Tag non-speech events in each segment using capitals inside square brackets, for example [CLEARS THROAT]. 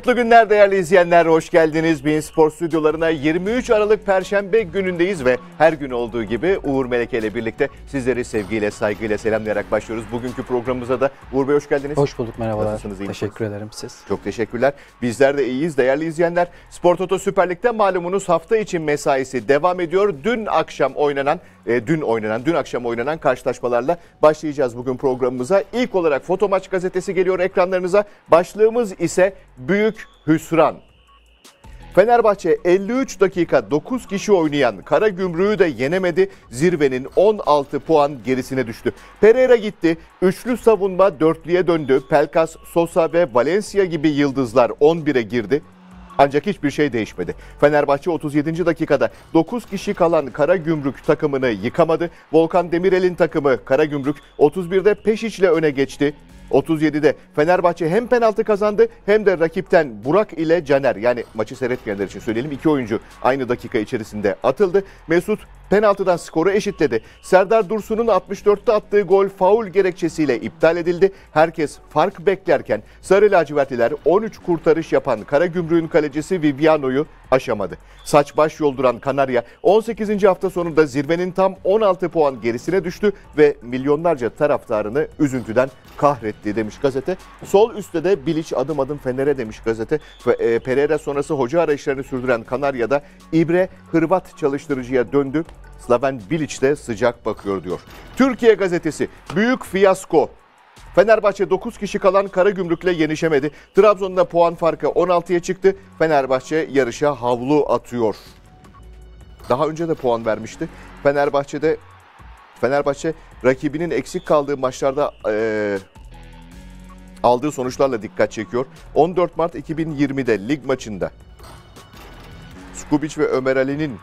Mutlu günler değerli izleyenler. Hoş geldiniz. Bin Spor stüdyolarına 23 Aralık Perşembe günündeyiz ve her gün olduğu gibi Uğur Meleke ile birlikte sizleri sevgiyle, saygıyla selamlayarak başlıyoruz. Bugünkü programımıza da Uğur Bey hoş geldiniz. Hoş bulduk merhabalar. Nasılsınız? İyi Teşekkür misiniz? ederim siz. Çok teşekkürler. Bizler de iyiyiz değerli izleyenler. Spor Toto Süper Lig'de malumunuz hafta için mesaisi devam ediyor. Dün akşam oynanan e, dün oynanan, dün akşam oynanan karşılaşmalarla başlayacağız bugün programımıza. İlk olarak Foto gazetesi geliyor ekranlarınıza. Başlığımız ise Büyük Hüsran. Fenerbahçe 53 dakika 9 kişi oynayan Kara Gümrüğü de yenemedi. Zirvenin 16 puan gerisine düştü. Pereira gitti. Üçlü savunma dörtlüye döndü. Pelkas, Sosa ve Valencia gibi yıldızlar 11'e girdi. Ancak hiçbir şey değişmedi. Fenerbahçe 37. dakikada 9 kişi kalan Kara Gümrük takımını yıkamadı. Volkan Demirel'in takımı Kara Gümrük 31'de peşiç ile öne geçti. 37'de Fenerbahçe hem penaltı kazandı hem de rakipten Burak ile Caner yani maçı seyretmeyenler için söyleyelim iki oyuncu aynı dakika içerisinde atıldı. Mesut penaltıdan skoru eşitledi. Serdar Dursun'un 64'te attığı gol faul gerekçesiyle iptal edildi. Herkes fark beklerken Sarı Lacivertliler 13 kurtarış yapan Kara Karagümrük'ün kalecisi Viviano'yu aşamadı. Saç baş yolduran Kanarya 18. hafta sonunda zirvenin tam 16 puan gerisine düştü ve milyonlarca taraftarını üzüntüden kahretti demiş gazete. Sol üstte de Bilic adım adım Fener'e demiş gazete. E, Pereira sonrası hoca arayışlarını sürdüren Kanarya'da İbre Hırvat çalıştırıcıya döndü. Slaven Bilic de sıcak bakıyor diyor. Türkiye gazetesi büyük fiyasko. Fenerbahçe 9 kişi kalan kara gümrükle yenişemedi. Trabzon'da puan farkı 16'ya çıktı. Fenerbahçe yarışa havlu atıyor. Daha önce de puan vermişti. Fenerbahçe'de Fenerbahçe rakibinin eksik kaldığı maçlarda ee, aldığı sonuçlarla dikkat çekiyor. 14 Mart 2020'de lig maçında Skubic ve Ömer Ali'nin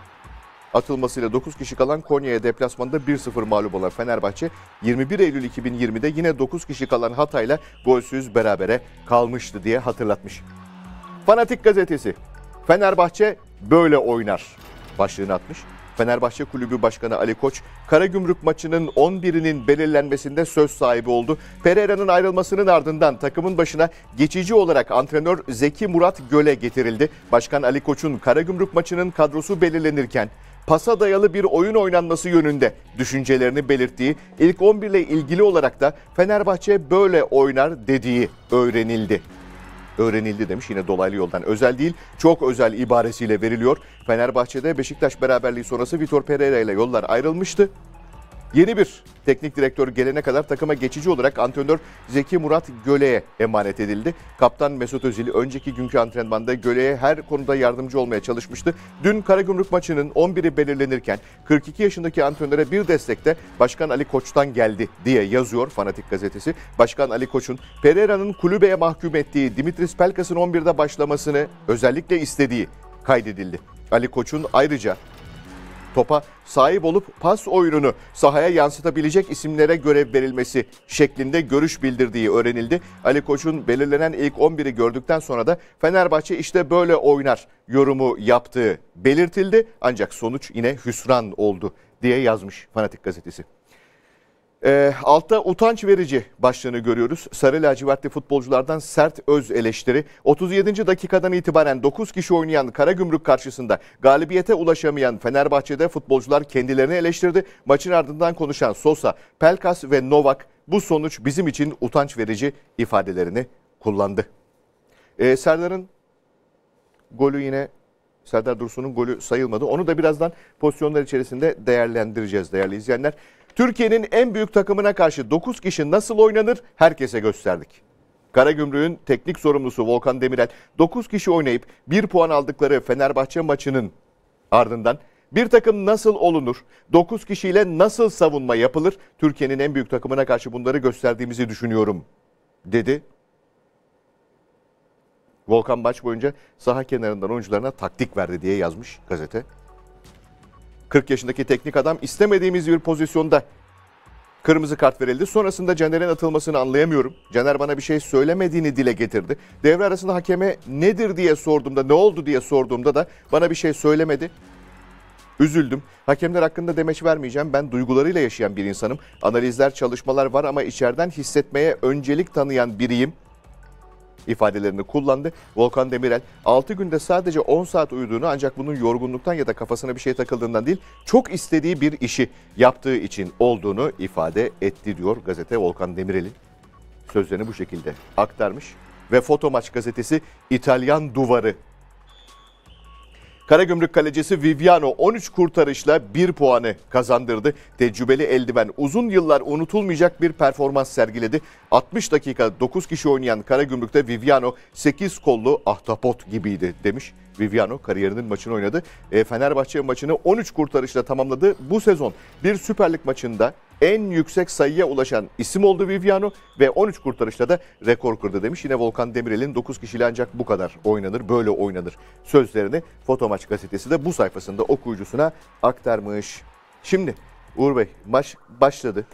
atılmasıyla 9 kişi kalan Konya'ya deplasmanda 1-0 mağlup olan Fenerbahçe 21 Eylül 2020'de yine 9 kişi kalan Hatay'la golsüz berabere kalmıştı diye hatırlatmış. Fanatik gazetesi Fenerbahçe böyle oynar başlığını atmış. Fenerbahçe Kulübü Başkanı Ali Koç, Karagümrük maçının 11'inin belirlenmesinde söz sahibi oldu. Pereira'nın ayrılmasının ardından takımın başına geçici olarak antrenör Zeki Murat Göle getirildi. Başkan Ali Koç'un Karagümrük maçının kadrosu belirlenirken pasa dayalı bir oyun oynanması yönünde düşüncelerini belirttiği, ilk 11 ile ilgili olarak da Fenerbahçe böyle oynar dediği öğrenildi öğrenildi demiş. Yine dolaylı yoldan özel değil, çok özel ibaresiyle veriliyor. Fenerbahçe'de Beşiktaş beraberliği sonrası Vitor Pereira ile yollar ayrılmıştı. Yeni bir teknik direktör gelene kadar takıma geçici olarak antrenör Zeki Murat Göle'ye emanet edildi. Kaptan Mesut Özil önceki günkü antrenmanda Göle'ye her konuda yardımcı olmaya çalışmıştı. Dün Karagümrük maçının 11'i belirlenirken 42 yaşındaki antrenöre bir destekte de Başkan Ali Koç'tan geldi diye yazıyor Fanatik gazetesi. Başkan Ali Koç'un Pereira'nın kulübeye mahkum ettiği Dimitris Pelkas'ın 11'de başlamasını özellikle istediği kaydedildi. Ali Koç'un ayrıca topa sahip olup pas oyununu sahaya yansıtabilecek isimlere görev verilmesi şeklinde görüş bildirdiği öğrenildi. Ali Koç'un belirlenen ilk 11'i gördükten sonra da Fenerbahçe işte böyle oynar yorumu yaptığı belirtildi. Ancak sonuç yine hüsran oldu diye yazmış Fanatik gazetesi. E, altta utanç verici başlığını görüyoruz. Sarı lacivertli futbolculardan sert öz eleştiri. 37. dakikadan itibaren 9 kişi oynayan Karagümrük karşısında galibiyete ulaşamayan Fenerbahçe'de futbolcular kendilerini eleştirdi. Maçın ardından konuşan Sosa, Pelkas ve Novak bu sonuç bizim için utanç verici ifadelerini kullandı. E, Serdar'ın golü yine Serdar Dursun'un golü sayılmadı. Onu da birazdan pozisyonlar içerisinde değerlendireceğiz değerli izleyenler. Türkiye'nin en büyük takımına karşı 9 kişi nasıl oynanır herkese gösterdik. Karagümrük'ün teknik sorumlusu Volkan Demirel 9 kişi oynayıp 1 puan aldıkları Fenerbahçe maçının ardından bir takım nasıl olunur? 9 kişiyle nasıl savunma yapılır? Türkiye'nin en büyük takımına karşı bunları gösterdiğimizi düşünüyorum dedi. Volkan maç boyunca saha kenarından oyuncularına taktik verdi diye yazmış gazete. 40 yaşındaki teknik adam istemediğimiz bir pozisyonda kırmızı kart verildi. Sonrasında Caner'in atılmasını anlayamıyorum. Caner bana bir şey söylemediğini dile getirdi. Devre arasında hakeme nedir diye sorduğumda, ne oldu diye sorduğumda da bana bir şey söylemedi. Üzüldüm. Hakemler hakkında demeç vermeyeceğim. Ben duygularıyla yaşayan bir insanım. Analizler, çalışmalar var ama içeriden hissetmeye öncelik tanıyan biriyim ifadelerini kullandı. Volkan Demirel 6 günde sadece 10 saat uyuduğunu ancak bunun yorgunluktan ya da kafasına bir şey takıldığından değil çok istediği bir işi yaptığı için olduğunu ifade etti diyor gazete Volkan Demirel'in sözlerini bu şekilde aktarmış. Ve Fotomaç gazetesi İtalyan duvarı Karagümrük kalecisi Viviano 13 kurtarışla 1 puanı kazandırdı. Tecrübeli eldiven uzun yıllar unutulmayacak bir performans sergiledi. 60 dakika 9 kişi oynayan Karagümrük'te Viviano 8 kollu ahtapot gibiydi demiş Viviano kariyerinin maçını oynadı. E, Fenerbahçe maçını 13 kurtarışla tamamladı. Bu sezon bir Süper Lig maçında en yüksek sayıya ulaşan isim oldu Viviano ve 13 kurtarışla da rekor kırdı demiş. Yine Volkan Demirel'in 9 kişiyle ancak bu kadar oynanır, böyle oynanır sözlerini Fotomaç gazetesi de bu sayfasında okuyucusuna aktarmış. Şimdi Uğur Bey maç başladı.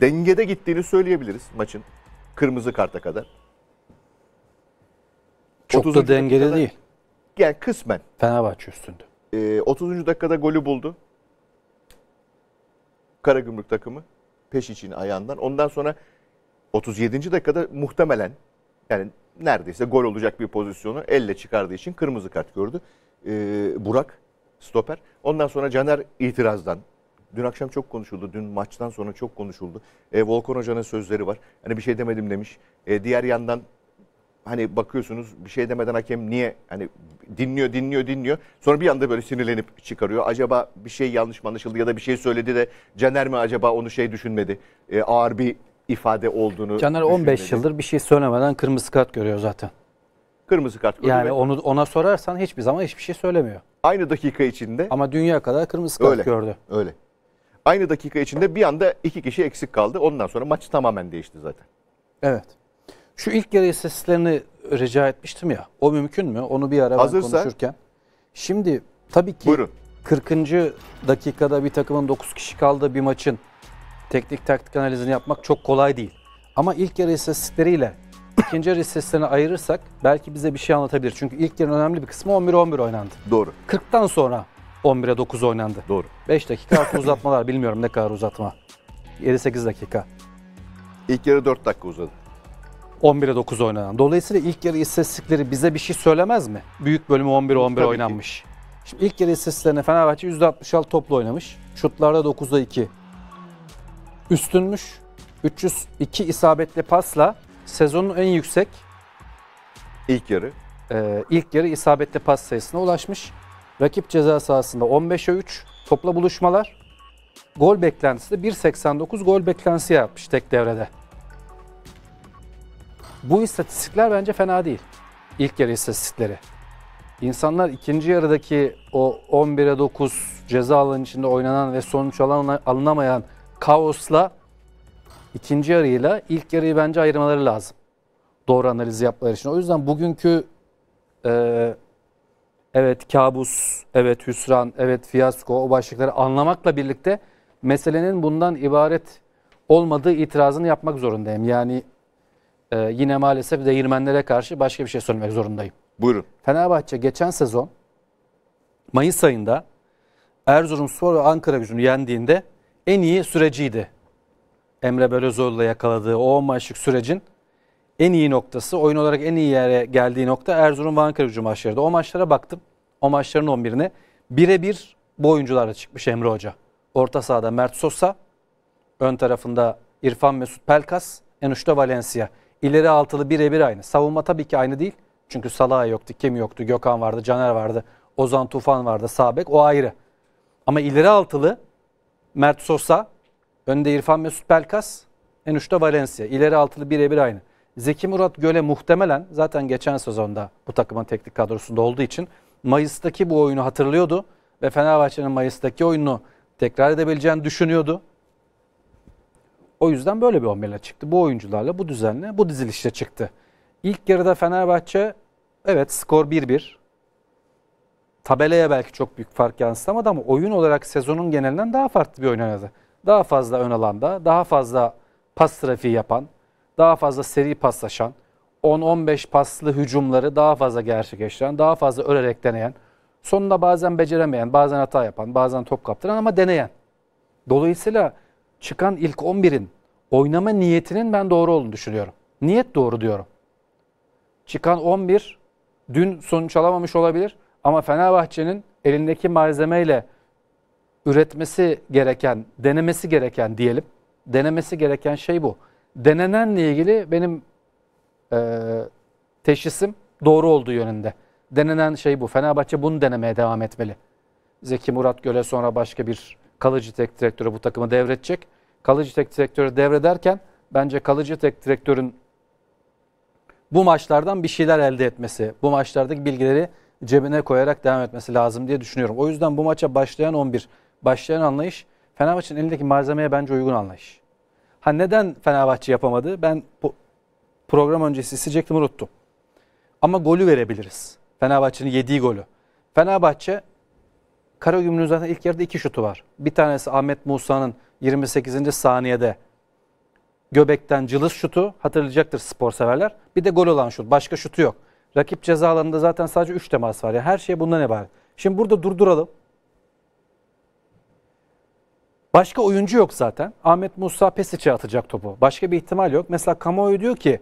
Dengede gittiğini söyleyebiliriz maçın kırmızı karta kadar. Çok da dengede kadar. değil yani kısmen. Fenerbahçe üstünde. E, ee, 30. dakikada golü buldu. Karagümrük takımı peş için ayağından. Ondan sonra 37. dakikada muhtemelen yani neredeyse gol olacak bir pozisyonu elle çıkardığı için kırmızı kart gördü. E, Burak stoper. Ondan sonra Caner itirazdan. Dün akşam çok konuşuldu. Dün maçtan sonra çok konuşuldu. E, Volkan Hoca'nın sözleri var. Hani bir şey demedim demiş. E, diğer yandan hani bakıyorsunuz bir şey demeden hakem niye hani dinliyor dinliyor dinliyor. Sonra bir anda böyle sinirlenip çıkarıyor. Acaba bir şey yanlış mı anlaşıldı ya da bir şey söyledi de Caner mi acaba onu şey düşünmedi. E, ağır bir ifade olduğunu Caner 15 düşünmedi. yıldır bir şey söylemeden kırmızı kart görüyor zaten. Kırmızı kart görüyor. Yani onu ona sorarsan hiçbir zaman hiçbir şey söylemiyor. Aynı dakika içinde. Ama dünya kadar kırmızı kart öyle, gördü. Öyle. Aynı dakika içinde bir anda iki kişi eksik kaldı. Ondan sonra maç tamamen değişti zaten. Evet. Şu ilk yarı seslerini rica etmiştim ya. O mümkün mü? Onu bir ara Hazırsa, konuşurken. Şimdi tabii ki buyurun. 40. dakikada bir takımın 9 kişi kaldığı bir maçın teknik taktik analizini yapmak çok kolay değil. Ama ilk yarı istatistikleriyle ikinci yarı istatistiklerini ayırırsak belki bize bir şey anlatabilir. Çünkü ilk yarının önemli bir kısmı 11-11 oynandı. Doğru. 40'tan sonra 11'e 9 oynandı. Doğru. 5 dakika artı [LAUGHS] uzatmalar bilmiyorum ne kadar uzatma. 58 dakika. İlk yarı 4 dakika uzadı. 11'e 9 oynanan. Dolayısıyla ilk yarı istatistikleri bize bir şey söylemez mi? Büyük bölümü 11'e 11 Tabii oynanmış. Ki. Şimdi ilk yarı istatistiklerine Fenerbahçe %66 toplu oynamış. Şutlarda 9'da 2. Üstünmüş. 302 isabetli pasla sezonun en yüksek ilk yarı e, ilk yarı isabetli pas sayısına ulaşmış. Rakip ceza sahasında 15'e 3 topla buluşmalar. Gol beklentisi de 1.89 gol beklentisi yapmış tek devrede. Bu istatistikler bence fena değil. İlk yarı istatistikleri. İnsanlar ikinci yarıdaki o 11'e 9 ceza alanı içinde oynanan ve sonuç alınamayan kaosla ikinci yarıyla ilk yarıyı bence ayırmaları lazım. Doğru analizi yapmaları için. O yüzden bugünkü e, evet kabus, evet hüsran, evet fiyasko o başlıkları anlamakla birlikte meselenin bundan ibaret olmadığı itirazını yapmak zorundayım. Yani e, yine maalesef değirmenlere karşı başka bir şey söylemek zorundayım. Buyurun. Fenerbahçe geçen sezon Mayıs ayında Erzurumspor ve Ankara gücünü yendiğinde en iyi süreciydi. Emre Belözoğlu'la yakaladığı o 10 maçlık sürecin en iyi noktası, oyun olarak en iyi yere geldiği nokta Erzurum ve Ankara gücü maçlarıydı. O maçlara baktım. O maçların 11'ine birebir bu oyuncularla çıkmış Emre Hoca. Orta sahada Mert Sosa, ön tarafında İrfan Mesut Pelkas, en uçta Valencia. İleri altılı birebir aynı. Savunma tabii ki aynı değil. Çünkü Salah yoktu, Kim yoktu, Gökhan vardı, Caner vardı, Ozan Tufan vardı, Sabek o ayrı. Ama ileri altılı Mert Sosa, önde İrfan Mesut Belkas, en uçta Valencia. İleri altılı birebir aynı. Zeki Murat Göle muhtemelen zaten geçen sezonda bu takımın teknik kadrosunda olduğu için Mayıs'taki bu oyunu hatırlıyordu ve Fenerbahçe'nin Mayıs'taki oyunu tekrar edebileceğini düşünüyordu. O yüzden böyle bir 11'le çıktı. Bu oyuncularla, bu düzenle, bu dizilişle çıktı. İlk yarıda Fenerbahçe evet skor 1-1. Tabelaya belki çok büyük fark yansıtamadı ama oyun olarak sezonun genelinden daha farklı bir oyun oynadı. Daha fazla ön alanda, daha fazla pas trafiği yapan, daha fazla seri paslaşan, 10-15 paslı hücumları daha fazla gerçekleştiren, daha fazla örerek deneyen, sonunda bazen beceremeyen, bazen hata yapan, bazen top kaptıran ama deneyen. Dolayısıyla çıkan ilk 11'in oynama niyetinin ben doğru olduğunu düşünüyorum. Niyet doğru diyorum. Çıkan 11 dün sonuç alamamış olabilir ama Fenerbahçe'nin elindeki malzemeyle üretmesi gereken, denemesi gereken diyelim. Denemesi gereken şey bu. Denenenle ilgili benim e, teşhisim doğru olduğu yönünde. Denenen şey bu. Fenerbahçe bunu denemeye devam etmeli. Zeki Murat Göle sonra başka bir kalıcı tek direktöre bu takımı devredecek. Kalıcı tek direktörü devrederken bence kalıcı tek direktörün bu maçlardan bir şeyler elde etmesi, bu maçlardaki bilgileri cebine koyarak devam etmesi lazım diye düşünüyorum. O yüzden bu maça başlayan 11, başlayan anlayış Fenerbahçe'nin elindeki malzemeye bence uygun anlayış. Ha neden Fenerbahçe yapamadı? Ben bu program öncesi isteyecektim unuttum. Ama golü verebiliriz. Fenerbahçe'nin yediği golü. Fenerbahçe Karagümrük'ün zaten ilk yarıda iki şutu var. Bir tanesi Ahmet Musa'nın 28. saniyede göbekten cılız şutu hatırlayacaktır spor severler. Bir de gol olan şut. Başka şutu yok. Rakip ceza alanında zaten sadece 3 temas var. Yani her şey bundan ibaret. Şimdi burada durduralım. Başka oyuncu yok zaten. Ahmet Musa Pesic'e atacak topu. Başka bir ihtimal yok. Mesela kamuoyu diyor ki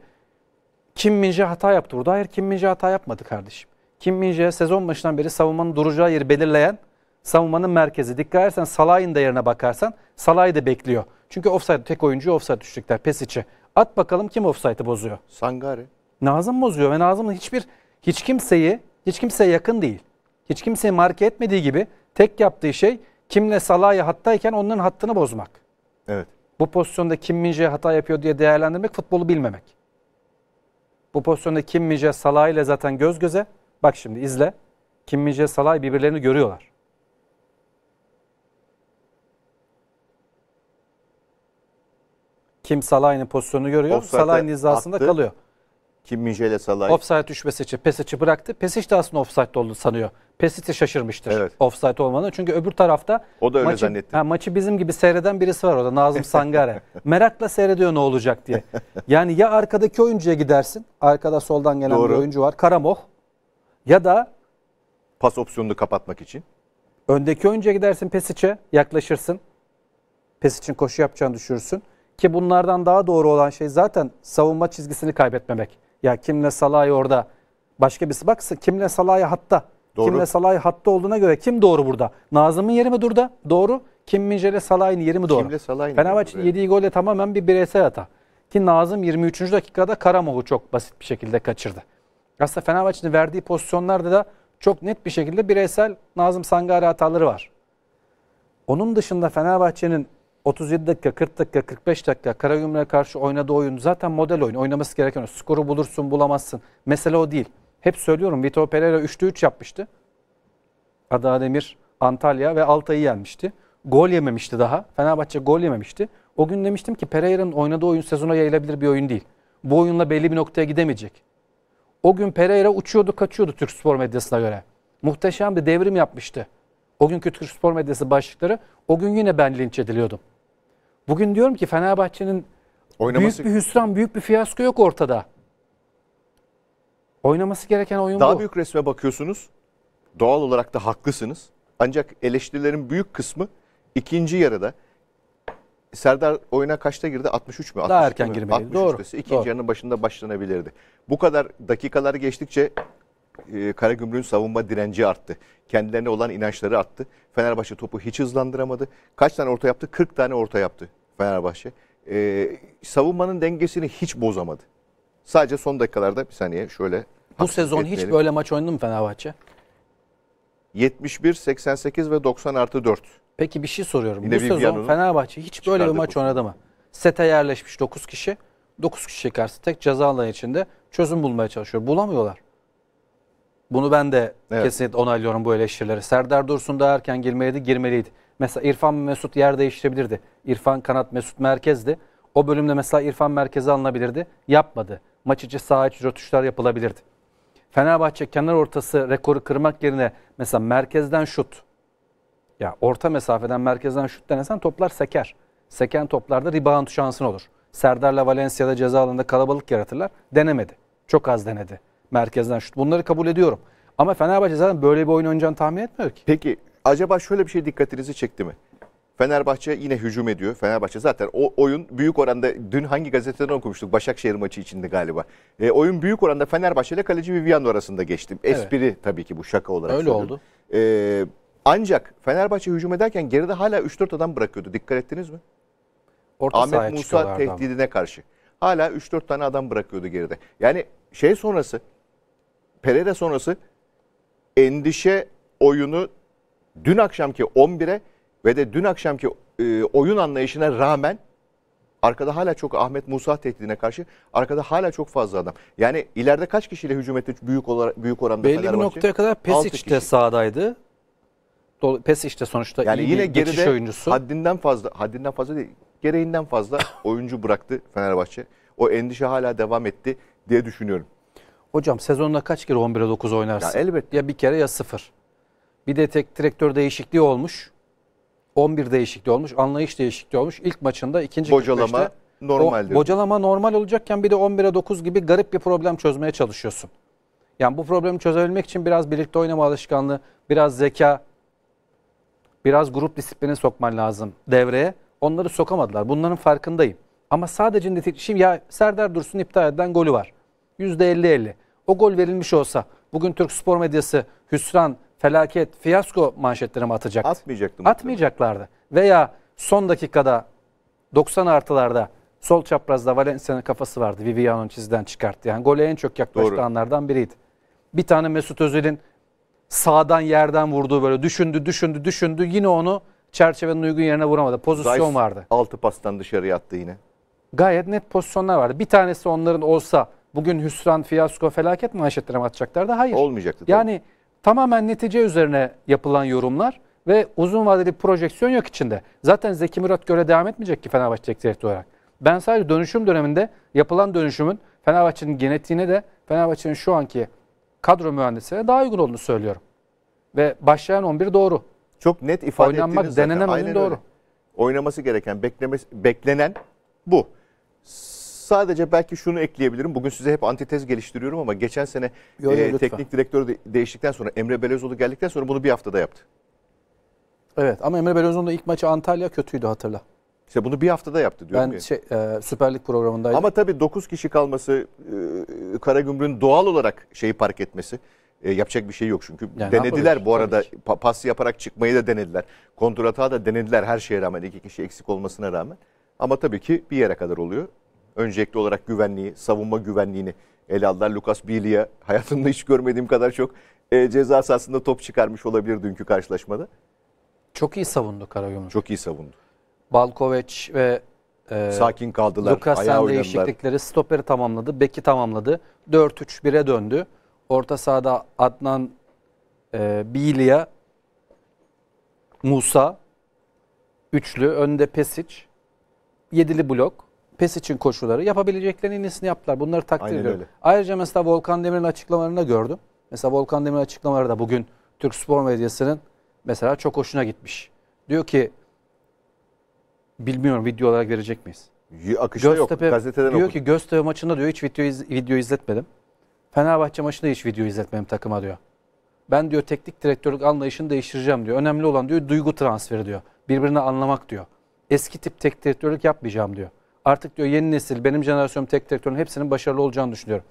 Kim Minje hata yaptı burada. Hayır Kim Minje hata yapmadı kardeşim. Kim Minje sezon başından beri savunmanın duracağı yeri belirleyen savunmanın merkezi. Dikkat edersen Salah'ın da yerine bakarsan Salah'ı da bekliyor. Çünkü offside tek oyuncu offside düştükler Pesic'i. At bakalım kim offside'ı bozuyor. Sangare. Nazım bozuyor ve Nazım'ın hiçbir hiç kimseyi hiç kimseye yakın değil. Hiç kimseyi marke etmediği gibi tek yaptığı şey kimle Salah'ı hattayken onların hattını bozmak. Evet. Bu pozisyonda Kim Minje hata yapıyor diye değerlendirmek futbolu bilmemek. Bu pozisyonda Kim Minje Salah ile zaten göz göze. Bak şimdi izle. Kim Minje Salah birbirlerini görüyorlar. Kim Salah'ın pozisyonu görüyor. Salah'ın hizasında kalıyor. Kim Minje ile Salah. Offside düşmesi için Pesic'i bıraktı. Pesic de aslında offside olduğunu sanıyor. Pesic de şaşırmıştır evet. offside olmanı. Çünkü öbür tarafta o da öyle maçı, zannetti. Ha, maçı bizim gibi seyreden birisi var orada Nazım Sangare. [LAUGHS] Merakla seyrediyor ne olacak diye. Yani ya arkadaki oyuncuya gidersin. Arkada soldan gelen Doğru. bir oyuncu var. Karamoh. Ya da pas opsiyonunu kapatmak için. Öndeki oyuncuya gidersin Pesic'e yaklaşırsın. Pesic'in koşu yapacağını düşürürsün. Ki bunlardan daha doğru olan şey zaten savunma çizgisini kaybetmemek. Ya kimle Salah'ı orada başka birisi baksın kimle Salah'ı hatta. Doğru. Kimle Salah'ı hatta olduğuna göre kim doğru burada? Nazım'ın yeri mi durda? Doğru. Kim Minjer'e Salah'ın yeri mi doğru? Kimle Salah'ın Fenerbahçe'nin yediği golle tamamen bir bireysel hata. Ki Nazım 23. dakikada Karamoğlu çok basit bir şekilde kaçırdı. Aslında Fenerbahçe'nin verdiği pozisyonlarda da çok net bir şekilde bireysel Nazım Sangare hataları var. Onun dışında Fenerbahçe'nin 37 dakika, 40 dakika, 45 dakika Karagümrük'e karşı oynadığı oyun zaten model oyun. Oynaması gereken o. skoru bulursun, bulamazsın. Mesele o değil. Hep söylüyorum Vito Pereira 3'te 3 yapmıştı. Ada Demir, Antalya ve Altay'ı yenmişti. Gol yememişti daha. Fenerbahçe gol yememişti. O gün demiştim ki Pereira'nın oynadığı oyun sezona yayılabilir bir oyun değil. Bu oyunla belli bir noktaya gidemeyecek. O gün Pereira uçuyordu kaçıyordu Türk spor medyasına göre. Muhteşem bir devrim yapmıştı. O günkü Türk spor medyası başlıkları o gün yine ben linç ediliyordum. Bugün diyorum ki Fenerbahçe'nin Oynaması... büyük bir hüsran, büyük bir fiyasko yok ortada. Oynaması gereken oyun Daha bu. Daha büyük resme bakıyorsunuz. Doğal olarak da haklısınız. Ancak eleştirilerin büyük kısmı ikinci yarıda Serdar oyuna kaçta girdi? 63 mü? 62 Daha erken mi? girmeliydi. 63 Doğru. İkinci Doğru. yarının başında başlanabilirdi. Bu kadar dakikalar geçtikçe e, Karagümrük'ün savunma direnci arttı. Kendilerine olan inançları arttı. Fenerbahçe topu hiç hızlandıramadı. Kaç tane orta yaptı? 40 tane orta yaptı Fenerbahçe. E, savunmanın dengesini hiç bozamadı. Sadece son dakikalarda bir saniye şöyle. Bu sezon etmeyelim. hiç böyle maç oynadı mı Fenerbahçe? 71, 88 ve 90 artı 4. Peki bir şey soruyorum. Yine bu sezon Fenerbahçe hiç böyle bir maç bu. oynadı mı? Sete yerleşmiş 9 kişi. 9 kişi karşı tek ceza alanı içinde çözüm bulmaya çalışıyor. Bulamıyorlar. Bunu ben de evet. kesinlikle onaylıyorum bu eleştirileri. Serdar Dursun da erken girmeliydi, girmeliydi. Mesela İrfan Mesut yer değiştirebilirdi. İrfan kanat Mesut merkezdi. O bölümde mesela İrfan merkeze alınabilirdi. Yapmadı. Maç içi saha içi rotuşlar yapılabilirdi. Fenerbahçe kenar ortası rekoru kırmak yerine mesela merkezden şut. Ya orta mesafeden merkezden şut denesen toplar seker. Seken toplarda rebound şansın olur. Serdar'la Valencia'da ceza alanında kalabalık yaratırlar. Denemedi. Çok az denedi merkezden şut. Bunları kabul ediyorum. Ama Fenerbahçe zaten böyle bir oyun oynayacağını tahmin etmiyor ki. Peki acaba şöyle bir şey dikkatinizi çekti mi? Fenerbahçe yine hücum ediyor. Fenerbahçe zaten o oyun büyük oranda dün hangi gazeteden okumuştuk? Başakşehir maçı içinde galiba. E, oyun büyük oranda Fenerbahçe ile kaleci Viviano arasında geçti. Espri evet. tabii ki bu şaka olarak. Öyle söyledim. oldu. E, ancak Fenerbahçe hücum ederken geride hala 3-4 adam bırakıyordu. Dikkat ettiniz mi? Orta Ahmet Musa tehdidine adam. karşı. Hala 3-4 tane adam bırakıyordu geride. Yani şey sonrası Pereira sonrası endişe oyunu dün akşamki 11'e ve de dün akşamki e, oyun anlayışına rağmen arkada hala çok Ahmet Musa tehdidine karşı arkada hala çok fazla adam. Yani ileride kaç kişiyle hücum etti büyük olarak büyük oranda Belli bir noktaya kadar Pesic de sahadaydı. Pesic de sonuçta yani iyi yine bir geride oyuncusu. haddinden fazla haddinden fazla değil gereğinden fazla oyuncu bıraktı Fenerbahçe. O endişe hala devam etti diye düşünüyorum. Hocam sezonda kaç kere 11'e 9 oynarsın? Ya elbette. Ya bir kere ya sıfır. Bir de tek direktör değişikliği olmuş. 11 değişikliği olmuş. Anlayış değişikliği olmuş. İlk maçında ikinci Bocalama normal. O, bocalama normal olacakken bir de 11'e 9 gibi garip bir problem çözmeye çalışıyorsun. Yani bu problemi çözebilmek için biraz birlikte oynama alışkanlığı, biraz zeka, biraz grup disiplini sokman lazım devreye. Onları sokamadılar. Bunların farkındayım. Ama sadece Şimdi ya Serdar Dursun iptal eden golü var. %50-50. O gol verilmiş olsa bugün Türk spor medyası hüsran, felaket, fiyasko manşetlerine mi atacaktı? Atmayacaktı. Atmayacaklardı. Veya son dakikada 90 artılarda sol çaprazda Valencia'nın kafası vardı. Viviano'nun çizden çıkarttı. Yani gole en çok yaklaştığı Doğru. anlardan biriydi. Bir tane Mesut Özil'in sağdan yerden vurduğu böyle düşündü düşündü düşündü yine onu çerçevenin uygun yerine vuramadı. Pozisyon Zayf vardı. Altı pastan dışarı attı yine. Gayet net pozisyonlar vardı. Bir tanesi onların olsa bugün hüsran, fiyasko, felaket manşetlerine atacaklar da hayır. Olmayacaktı. Tabii. Yani tamamen netice üzerine yapılan yorumlar ve uzun vadeli projeksiyon yok içinde. Zaten Zeki Murat göre devam etmeyecek ki Fenerbahçe teknik direktör olarak. Ben sadece dönüşüm döneminde yapılan dönüşümün Fenerbahçe'nin genetiğine de Fenerbahçe'nin şu anki kadro mühendisine daha uygun olduğunu söylüyorum. Ve başlayan 11 doğru. Çok net ifade Oynanmak, ettiniz zaten. denenemenin doğru. Öyle. Oynaması gereken, beklemesi, beklenen bu sadece belki şunu ekleyebilirim. Bugün size hep antitez geliştiriyorum ama geçen sene yo, yo, e, teknik direktörü de, değiştikten sonra Emre Belözoğlu geldikten sonra bunu bir haftada yaptı. Evet ama Emre Belözoğlu'nun ilk maçı Antalya kötüydü hatırla. İşte bunu bir haftada yaptı diyorum ben ya. Şey, e, Süper Lig programındaydım. Ama tabii 9 kişi kalması, e, Karagümrük'ün doğal olarak şeyi park etmesi. E, yapacak bir şey yok çünkü. Yani denediler bu arada pa pas yaparak çıkmayı da denediler. Kontratağı da denediler her şeye rağmen iki kişi eksik olmasına rağmen. Ama tabii ki bir yere kadar oluyor öncelikli olarak güvenliği, savunma güvenliğini ele aldılar. Lucas Bilia hayatımda hiç görmediğim kadar çok e, ceza sahasında top çıkarmış olabilir dünkü karşılaşmada. Çok iyi savundu Karagümrük. Çok iyi savundu. Balkoveç ve e, sakin kaldılar. Lukas'tan değişiklikleri stoperi tamamladı, beki tamamladı. 4-3-1'e döndü. Orta sahada Adnan e, Bilia, Musa, üçlü, önde Pesic, yedili blok. PES için koşuları yapabileceklerinin en iyisini yaptılar. Bunları takdir Aynen ediyorum. Ayrıca mesela Volkan Demir'in açıklamalarını da gördüm. Mesela Volkan Demir'in açıklamaları da bugün Türk Spor Medyası'nın mesela çok hoşuna gitmiş. Diyor ki bilmiyorum video olarak verecek miyiz? Akışta Göztepe, yok. Gazeteden diyor okudum. ki Göztepe maçında diyor hiç video, iz, video izletmedim. Fenerbahçe maçında hiç video izletmedim takıma diyor. Ben diyor teknik direktörlük anlayışını değiştireceğim diyor. Önemli olan diyor duygu transferi diyor. Birbirini anlamak diyor. Eski tip teknik direktörlük yapmayacağım diyor. Artık diyor yeni nesil, benim jenerasyonum tek direktörün hepsinin başarılı olacağını düşünüyorum.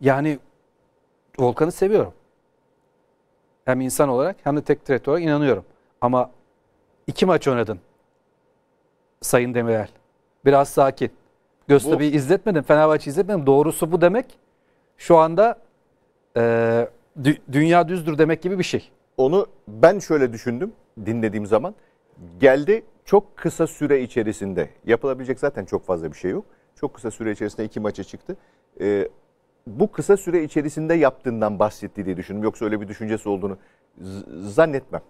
Yani Volkan'ı seviyorum. Hem insan olarak hem de tek direktör olarak inanıyorum. Ama iki maç oynadın Sayın Demirel. Biraz sakin. Göztepe'yi izletmedin, Fenerbahçe izletmedin. Doğrusu bu demek. Şu anda e, dü dünya düzdür demek gibi bir şey. Onu ben şöyle düşündüm dinlediğim zaman. Geldi çok kısa süre içerisinde yapılabilecek zaten çok fazla bir şey yok. Çok kısa süre içerisinde iki maça çıktı. Ee, bu kısa süre içerisinde yaptığından bahsetti diye düşündüm. Yoksa öyle bir düşüncesi olduğunu zannetmem.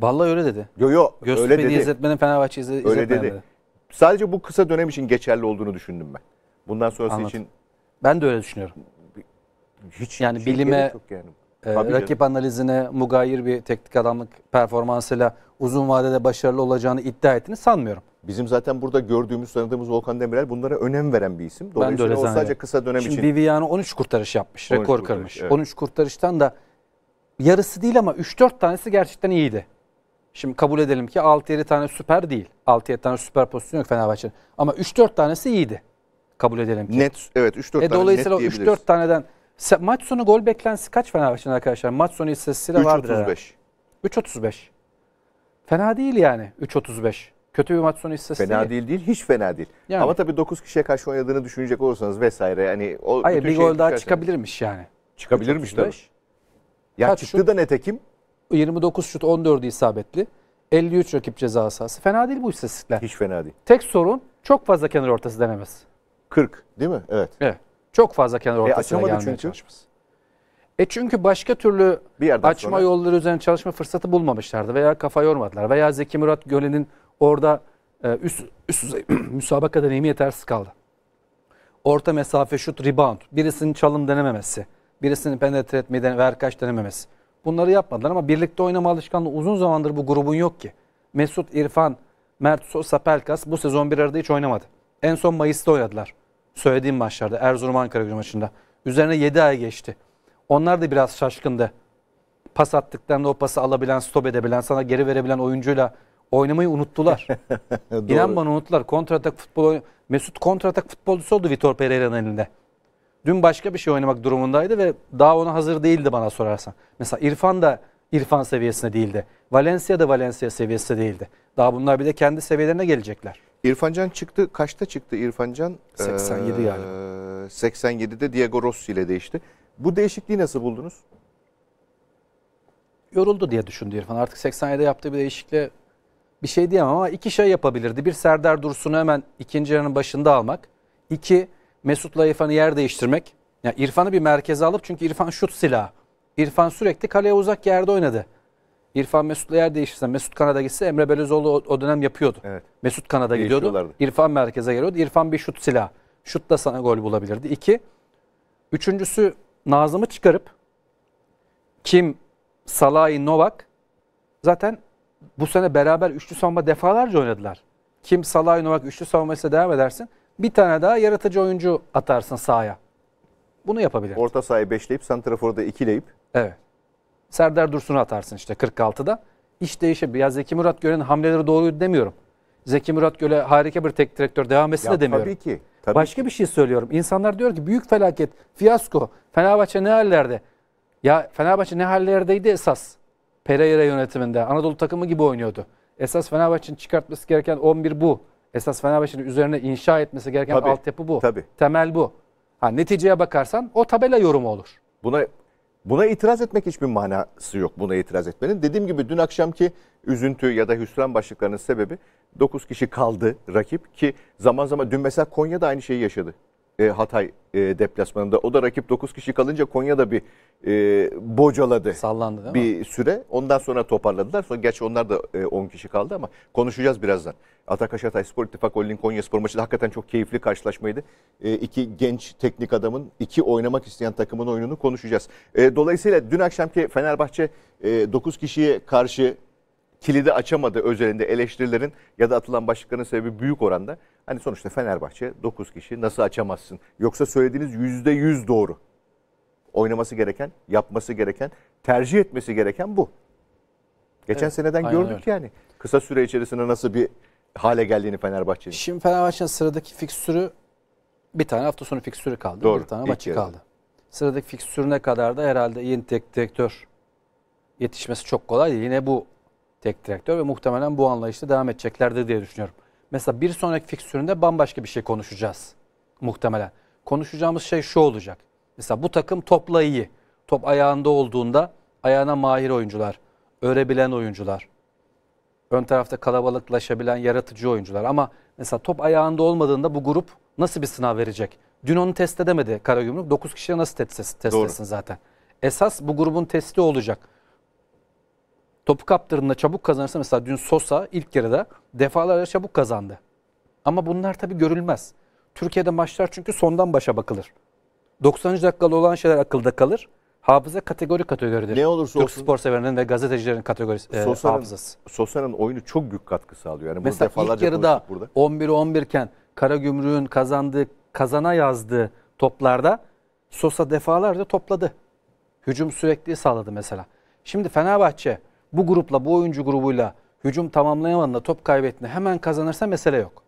Vallahi öyle dedi. Yok, yo Göztepe'yi öyle dedi. izletmenin Fenerbahçe izle, öyle dedi. dedi. Sadece bu kısa dönem için geçerli olduğunu düşündüm ben. Bundan sonrası Anladım. için ben de öyle düşünüyorum. Hiç yani bilime yani. Ee, Tabii rakip canım. analizine mugayir bir teknik adamlık performansıyla uzun vadede başarılı olacağını iddia ettiğini sanmıyorum. Bizim zaten burada gördüğümüz, tanıdığımız Volkan Demirel bunlara önem veren bir isim. Dolayısıyla o sadece kısa dönem Şimdi için. Şimdi Viviano 13 kurtarış yapmış, 13 rekor kurtarış, kırmış. Evet. 13 kurtarıştan da yarısı değil ama 3-4 tanesi gerçekten iyiydi. Şimdi kabul edelim ki 6-7 tane süper değil. 6-7 tane süper pozisyon yok Fenerbahçe'nin. Ama 3-4 tanesi iyiydi. Kabul edelim ki. Net, evet 3-4 e, tane dolayısıyla net Dolayısıyla 3-4 taneden Maç sonu gol beklentisi kaç Fenerbahçe'nin arkadaşlar? Maç sonu istatistiği vardır 335. 3.35. Fena değil yani 3.35. Kötü bir maç sonu istatistiği. Fena değil değil, hiç fena değil. Yani. Ama tabii 9 kişiye karşı oynadığını düşünecek olursanız vesaire yani o Hayır, bir gol daha çıkabilirmiş yani. Çıkabilirmiş tabii. Ya Kaç çıktı şut? da netekim? 29 şut, 14'ü isabetli. 53 rakip ceza sahası. Fena değil bu istatistikler. Hiç fena değil. Tek sorun çok fazla kenar ortası denemez. 40 değil mi? Evet. Evet. Çok fazla kenar e, ortasına e, gelmeye çünkü. çalışması. E çünkü başka türlü bir açma sonra... yolları üzerine çalışma fırsatı bulmamışlardı veya kafa yormadılar. Veya Zeki Murat Gölen'in orada e, üst, üst düzey [CLEARS THROAT] müsabaka deneyimi yetersiz kaldı. Orta mesafe şut, rebound, birisinin çalım denememesi, birisinin penetre etmeyi ve erkaç denememesi. Bunları yapmadılar ama birlikte oynama alışkanlığı uzun zamandır bu grubun yok ki. Mesut, İrfan, Mert, Sosa, Pelkas bu sezon bir arada hiç oynamadı. En son Mayıs'ta oynadılar söylediğim maçlarda Erzurum Ankara gücü maçında. Üzerine 7 ay geçti. Onlar da biraz şaşkındı. Pas attıklarında o pası alabilen, stop edebilen, sana geri verebilen oyuncuyla oynamayı unuttular. [LAUGHS] İnan bana unuttular. Kontratak futbol Mesut kontratak futbolcusu oldu Vitor Pereira'nın elinde. Dün başka bir şey oynamak durumundaydı ve daha ona hazır değildi bana sorarsan. Mesela İrfan da İrfan seviyesinde değildi. Valencia da Valencia seviyesinde değildi. Daha bunlar bir de kendi seviyelerine gelecekler. İrfancan çıktı. Kaçta çıktı İrfancan? 87 ee, yani. 87'de Diego Rossi ile değişti. Bu değişikliği nasıl buldunuz? Yoruldu diye düşündü İrfan. Artık 87'de yaptığı bir değişikliğe bir şey diyemem ama iki şey yapabilirdi. Bir Serdar Dursun'u hemen ikinci yarının başında almak. İki Mesut'la İrfan'ı yer değiştirmek. Yani İrfan'ı bir merkeze alıp çünkü İrfan şut silahı. İrfan sürekli kaleye uzak yerde oynadı. İrfan Mesut'la yer değişirse Mesut Kanada gitse Emre Belözoğlu o dönem yapıyordu. Evet. Mesut Kanada gidiyordu. İrfan merkeze geliyordu. İrfan bir şut silah. Şutla sana gol bulabilirdi. İki. Üçüncüsü Nazım'ı çıkarıp Kim, Salai, Novak zaten bu sene beraber üçlü savunma defalarca oynadılar. Kim, Salai, Novak üçlü savunma ise devam edersin. Bir tane daha yaratıcı oyuncu atarsın sahaya. Bunu yapabilir. Orta sahayı beşleyip da ikileyip evet. Serdar Dursun'u atarsın işte 46'da. İş değişebilir. Ya Zeki Murat Gölen'in hamleleri doğruydu demiyorum. Zeki Murat Göle harika bir tek direktör devam etsin de demiyorum. Tabii ki. Tabii Başka ki. bir şey söylüyorum. İnsanlar diyor ki büyük felaket, fiyasko. Fenerbahçe ne hallerde? Ya Fenerbahçe ne hallerdeydi esas? Pereira yönetiminde. Anadolu takımı gibi oynuyordu. Esas Fenerbahçe'nin çıkartması gereken 11 bu. Esas Fenerbahçe'nin üzerine inşa etmesi gereken tabii, altyapı bu. Tabii. Temel bu. Ha, neticeye bakarsan o tabela yorumu olur. Buna Buna itiraz etmek hiçbir manası yok buna itiraz etmenin. Dediğim gibi dün akşamki üzüntü ya da hüsran başlıklarının sebebi 9 kişi kaldı rakip ki zaman zaman dün mesela Konya'da aynı şeyi yaşadı e, Hatay e, deplasmanında. O da rakip 9 kişi kalınca Konya'da bir e, bocaladı. Sallandı değil bir mi? Bir süre. Ondan sonra toparladılar. Sonra gerçi onlar da e, 10 kişi kaldı ama konuşacağız birazdan. Atakaş Hatay Spor İttifak Holding Konya Spor maçı da hakikaten çok keyifli karşılaşmaydı. E, iki genç teknik adamın, iki oynamak isteyen takımın oyununu konuşacağız. E, dolayısıyla dün akşamki Fenerbahçe e, 9 kişiye karşı kilidi açamadı özelinde eleştirilerin ya da atılan başlıkların sebebi büyük oranda. Hani sonuçta Fenerbahçe 9 kişi nasıl açamazsın? Yoksa söylediğiniz %100 doğru. Oynaması gereken, yapması gereken, tercih etmesi gereken bu. Geçen evet, seneden gördük öyle. yani kısa süre içerisinde nasıl bir hale geldiğini Fenerbahçe'nin. Şimdi Fenerbahçe'nin sıradaki fikstürü bir tane hafta sonu fikstürü kaldı. Doğru. Bir tane maçı kaldı. Sıradaki fikstürüne kadar da herhalde yeni tek direktör yetişmesi çok kolay. değil Yine bu tek direktör ve muhtemelen bu anlayışla devam edeceklerdir diye düşünüyorum. Mesela bir sonraki fikstüründe bambaşka bir şey konuşacağız muhtemelen. Konuşacağımız şey şu olacak. Mesela bu takım topla iyi. Top ayağında olduğunda ayağına mahir oyuncular, örebilen oyuncular, ön tarafta kalabalıklaşabilen yaratıcı oyuncular. Ama mesela top ayağında olmadığında bu grup nasıl bir sınav verecek? Dün onu test edemedi Karagümrük. 9 kişiye nasıl test, test Doğru. etsin zaten? Esas bu grubun testi olacak. Topu kaptırdığında çabuk kazanırsa mesela dün Sosa ilk yarıda defalarca çabuk kazandı. Ama bunlar tabii görülmez. Türkiye'de maçlar çünkü sondan başa bakılır. 90. dakikalı olan şeyler akılda kalır. Hafıza kategori kategoridir. Ne olursa Türk olsun. spor severlerin ve gazetecilerin kategorisi e, Sosa'nın, hafızası. Sosa'nın oyunu çok büyük katkı sağlıyor. Yani Mesela ilk yarıda 11-11 iken Karagümrük'ün kazandığı, kazana yazdığı toplarda Sosa defalarca topladı. Hücum sürekli sağladı mesela. Şimdi Fenerbahçe bu grupla bu oyuncu grubuyla hücum tamamlayamadığında top kaybettiğinde hemen kazanırsa mesele yok.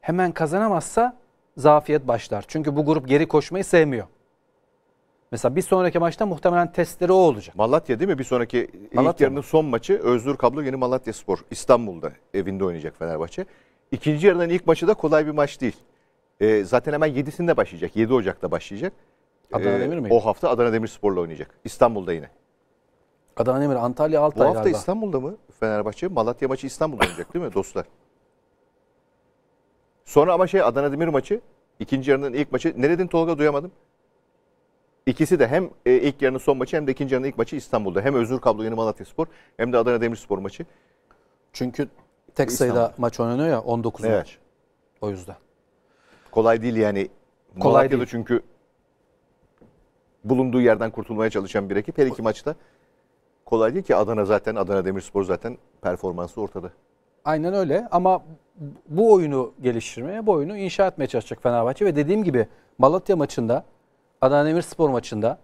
Hemen kazanamazsa zafiyet başlar. Çünkü bu grup geri koşmayı sevmiyor. Mesela bir sonraki maçta muhtemelen testleri o olacak. Malatya değil mi? Bir sonraki Malatya ilk yarının son maçı Özgür Kablo yeni Malatya Spor. İstanbul'da evinde oynayacak Fenerbahçe. İkinci yarının ilk maçı da kolay bir maç değil. E, zaten hemen 7'sinde başlayacak. 7 Ocak'ta başlayacak. Adana ee, Demir mi? O hafta Adana Demir Sporla oynayacak. İstanbul'da yine. Adana Demir Antalya Altay Bu hafta galiba. İstanbul'da mı Fenerbahçe? Malatya maçı İstanbul'da oynayacak değil mi dostlar? Sonra ama şey Adana Demir maçı ikinci yarının ilk maçı. Nereden Tolga duyamadım. İkisi de hem e, ilk yarının son maçı hem de ikinci yarının ilk maçı İstanbul'da. Hem Özür Kablo Yeni Malatya Spor hem de Adana Demirspor maçı. Çünkü tek İstanbul. sayıda maç oynanıyor ya 19 evet. maç. O yüzden. Kolay değil yani. Kolay Malatya'da değil. çünkü bulunduğu yerden kurtulmaya çalışan bir ekip. Her iki maçta kolay değil ki Adana zaten Adana Demirspor zaten performansı ortada. Aynen öyle ama bu oyunu geliştirmeye, bu oyunu inşa etmeye çalışacak Fenerbahçe ve dediğim gibi Malatya maçında, Adana Demirspor maçında,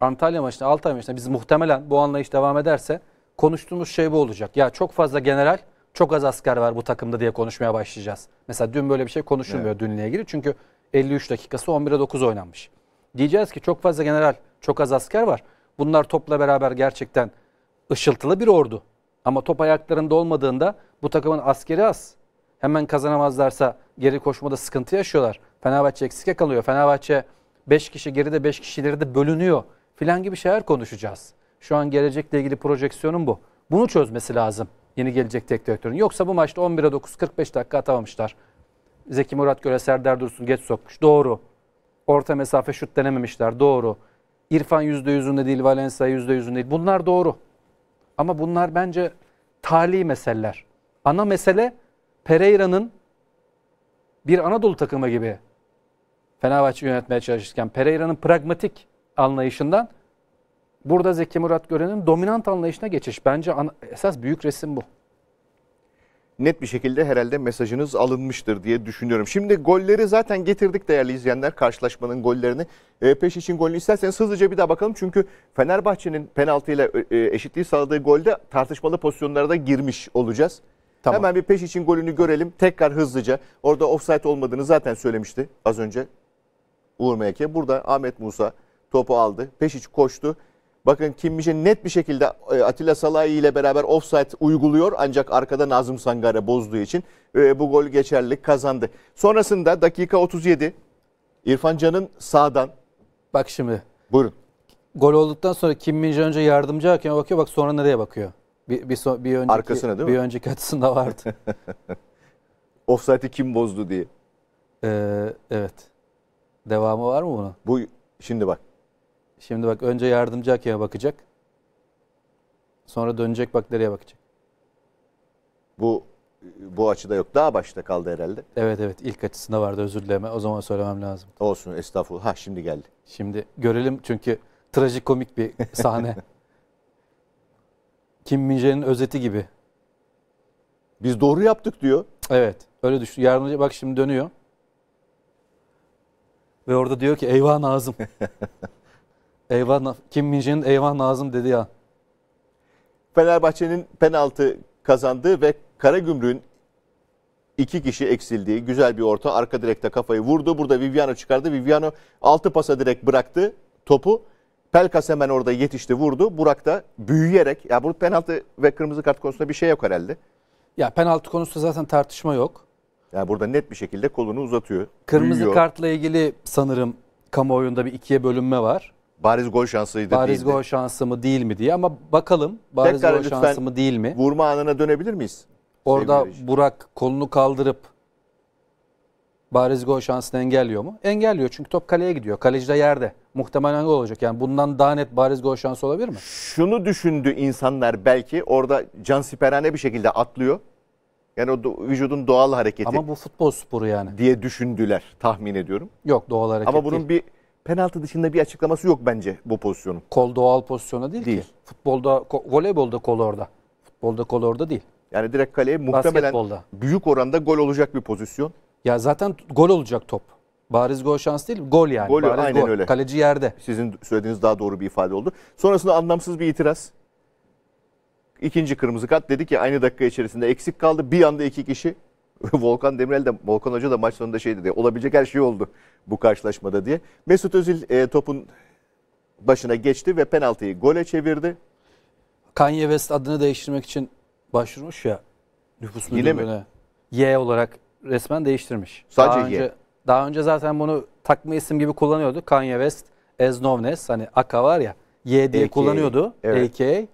Antalya maçında, Altay maçında biz muhtemelen bu anlayış devam ederse konuştuğumuz şey bu olacak. Ya çok fazla general, çok az asker var bu takımda diye konuşmaya başlayacağız. Mesela dün böyle bir şey konuşulmuyor evet. dünle ilgili. Çünkü 53 dakikası 11'e 9 oynanmış. Diyeceğiz ki çok fazla general, çok az asker var. Bunlar topla beraber gerçekten ışıltılı bir ordu. Ama top ayaklarında olmadığında bu takımın askeri az. Hemen kazanamazlarsa geri koşmada sıkıntı yaşıyorlar. Fenerbahçe eksik kalıyor. Fenerbahçe 5 kişi geride 5 kişileri de bölünüyor filan gibi şeyler konuşacağız. Şu an gelecekle ilgili projeksiyonum bu. Bunu çözmesi lazım yeni gelecek tek direktörün. Yoksa bu maçta 11'e 9 45 dakika atamamışlar. Zeki Murat Göre Serdar Dursun geç sokmuş. Doğru. Orta mesafe şut denememişler. Doğru. İrfan %100'ünde değil, Valencia %100'ünde değil. Bunlar doğru. Ama bunlar bence tali meseleler. Ana mesele Pereira'nın bir Anadolu takımı gibi Fenerbahçe yönetmeye çalışırken Pereira'nın pragmatik anlayışından burada Zeki Murat Gören'in dominant anlayışına geçiş. Bence ana, esas büyük resim bu net bir şekilde herhalde mesajınız alınmıştır diye düşünüyorum. Şimdi golleri zaten getirdik değerli izleyenler karşılaşmanın gollerini. E, peş için golünü isterseniz hızlıca bir daha bakalım. Çünkü Fenerbahçe'nin penaltıyla e, e, eşitliği sağladığı golde tartışmalı pozisyonlara da girmiş olacağız. Tamam. Hemen bir peş için golünü görelim. Tekrar hızlıca. Orada offside olmadığını zaten söylemişti az önce Uğur Meyke. Burada Ahmet Musa topu aldı. Peşiç koştu. Bakın Kimmiş'e net bir şekilde e, Atilla Salahi ile beraber offside uyguluyor ancak arkada Nazım Sangare bozduğu için e, bu gol geçerli kazandı. Sonrasında dakika 37 İrfan Can'ın sağdan. Bak şimdi. Buyurun. Gol olduktan sonra Kim Min önce yardımcı hakeme bakıyor bak sonra nereye bakıyor? Bir, bir, so, bir önceki, Arkasına değil mi? Bir önceki atısında vardı. [LAUGHS] Offside'i kim bozdu diye. Ee, evet. Devamı var mı bunun? Bu şimdi bak. Şimdi bak önce yardımcı akıya bakacak. Sonra dönecek bak nereye bakacak. Bu bu açıda yok. Daha başta kaldı herhalde. Evet evet ilk açısında vardı özür dileme. O zaman söylemem lazım. Olsun estağfurullah. Ha şimdi geldi. Şimdi görelim çünkü trajikomik bir sahne. [LAUGHS] Kim Minje'nin özeti gibi. Biz doğru yaptık diyor. Evet öyle düşün Yardımcı bak şimdi dönüyor. Ve orada diyor ki eyvah Nazım. [LAUGHS] Eyvah Kim Minje'nin eyvah Nazım dedi ya. Fenerbahçe'nin penaltı kazandığı ve Karagümrük'ün iki kişi eksildiği güzel bir orta. Arka direkte kafayı vurdu. Burada Viviano çıkardı. Viviano altı pasa direkt bıraktı topu. Pelkas hemen orada yetişti vurdu. Burak da büyüyerek ya bu penaltı ve kırmızı kart konusunda bir şey yok herhalde. Ya penaltı konusunda zaten tartışma yok. Yani burada net bir şekilde kolunu uzatıyor. Kırmızı büyüyor. kartla ilgili sanırım kamuoyunda bir ikiye bölünme var. Bariz gol şansıydı Bariz değildi. gol şansı mı değil mi diye ama bakalım bariz Tekrar gol lütfen şansı mı değil mi? Vurma anına dönebilir miyiz? Orada Sevgili Burak kolunu kaldırıp bariz gol şansını engelliyor mu? Engelliyor çünkü top kaleye gidiyor. Kaleci de yerde. Muhtemelen gol olacak. Yani bundan daha net bariz gol şansı olabilir mi? Şunu düşündü insanlar belki orada can siperane bir şekilde atlıyor. Yani o vücudun doğal hareketi Ama bu futbol sporu yani. diye düşündüler tahmin ediyorum. Yok doğal hareket Ama bunun değil. bir penaltı dışında bir açıklaması yok bence bu pozisyonun. Kol doğal pozisyona değil, değil. ki. Futbolda, voleybolda kol orada. Futbolda kol orada değil. Yani direkt kaleye muhtemelen büyük oranda gol olacak bir pozisyon. Ya zaten gol olacak top. Bariz gol şans değil, gol yani. Gol, Bariz aynen gol. öyle. Kaleci yerde. Sizin söylediğiniz daha doğru bir ifade oldu. Sonrasında anlamsız bir itiraz. İkinci kırmızı kart dedi ki aynı dakika içerisinde eksik kaldı. Bir anda iki kişi [LAUGHS] Volkan Demirel de Volkan Hoca da maç sonunda şey dedi. Olabilecek her şey oldu bu karşılaşmada diye. Mesut Özil e, topun başına geçti ve penaltıyı gole çevirdi. Kanye West adını değiştirmek için başvurmuş ya nüfus müdürlüğüne. Y olarak resmen değiştirmiş. Sadece daha önce, Y. Daha önce zaten bunu takma isim gibi kullanıyordu. Kanye West, Ez Novnes hani Aka var ya Y diye AKA. kullanıyordu. Evet. AKA.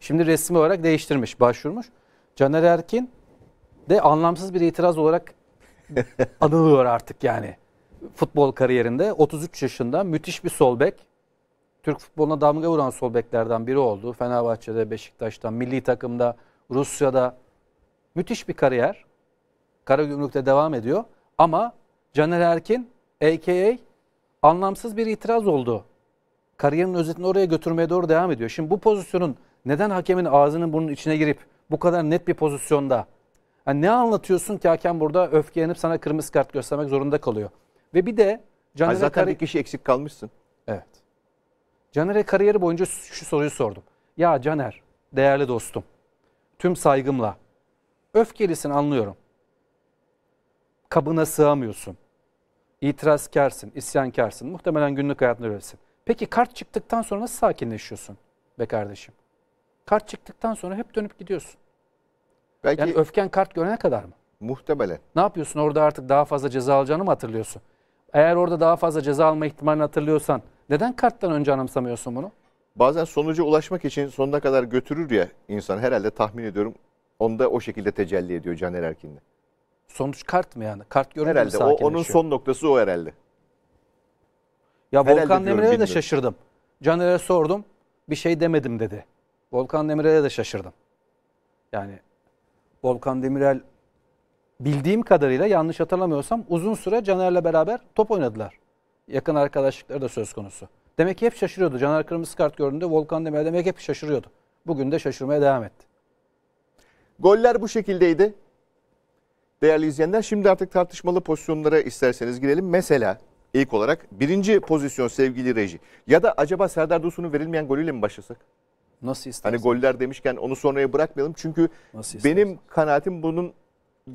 Şimdi resmi olarak değiştirmiş, başvurmuş. Caner Erkin de anlamsız bir itiraz olarak [LAUGHS] anılıyor artık yani. Futbol kariyerinde 33 yaşında müthiş bir sol bek. Türk futboluna damga vuran sol beklerden biri oldu. Fenerbahçe'de, Beşiktaş'tan, milli takımda, Rusya'da müthiş bir kariyer. Karagümrük'te devam ediyor. Ama Caner Erkin AKA anlamsız bir itiraz oldu. Kariyerin özetini oraya götürmeye doğru devam ediyor. Şimdi bu pozisyonun neden hakemin ağzının bunun içine girip bu kadar net bir pozisyonda yani ne anlatıyorsun ki hakem burada öfkelenip sana kırmızı kart göstermek zorunda kalıyor. Ve bir de Caner'e Hayır, zaten kari... bir kişi eksik kalmışsın. Evet. Caner'e kariyeri boyunca şu soruyu sordum. Ya Caner, değerli dostum, tüm saygımla öfkelisin anlıyorum. Kabına sığamıyorsun. İtirazkarsın, isyankarsın. Muhtemelen günlük hayatında öylesin. Peki kart çıktıktan sonra nasıl sakinleşiyorsun be kardeşim? Kart çıktıktan sonra hep dönüp gidiyorsun. Belki yani öfken kart görene kadar mı? Muhtemelen. Ne yapıyorsun orada artık daha fazla ceza alacağını mı hatırlıyorsun? Eğer orada daha fazla ceza alma ihtimalini hatırlıyorsan neden karttan önce anımsamıyorsun bunu? Bazen sonuca ulaşmak için sonuna kadar götürür ya insan herhalde tahmin ediyorum onda o şekilde tecelli ediyor Caner Erkin'de. Sonuç kart mı yani? Kart görünce Herhalde o, onun son noktası o herhalde. Ya herhalde Volkan Demirel'e de şaşırdım. Caner'e sordum bir şey demedim dedi. Volkan Demirel'e de şaşırdım. Yani Volkan Demirel bildiğim kadarıyla yanlış hatırlamıyorsam uzun süre Caner'le beraber top oynadılar. Yakın arkadaşlıkları da söz konusu. Demek ki hep şaşırıyordu. Caner kırmızı kart gördüğünde Volkan Demirel demek hep şaşırıyordu. Bugün de şaşırmaya devam etti. Goller bu şekildeydi. Değerli izleyenler şimdi artık tartışmalı pozisyonlara isterseniz girelim. Mesela ilk olarak birinci pozisyon sevgili reji. Ya da acaba Serdar Dursun'un verilmeyen golüyle mi başlasak? Nasıl hani istersen. Hani goller demişken onu sonraya bırakmayalım. Çünkü Nasıl benim kanaatim bunun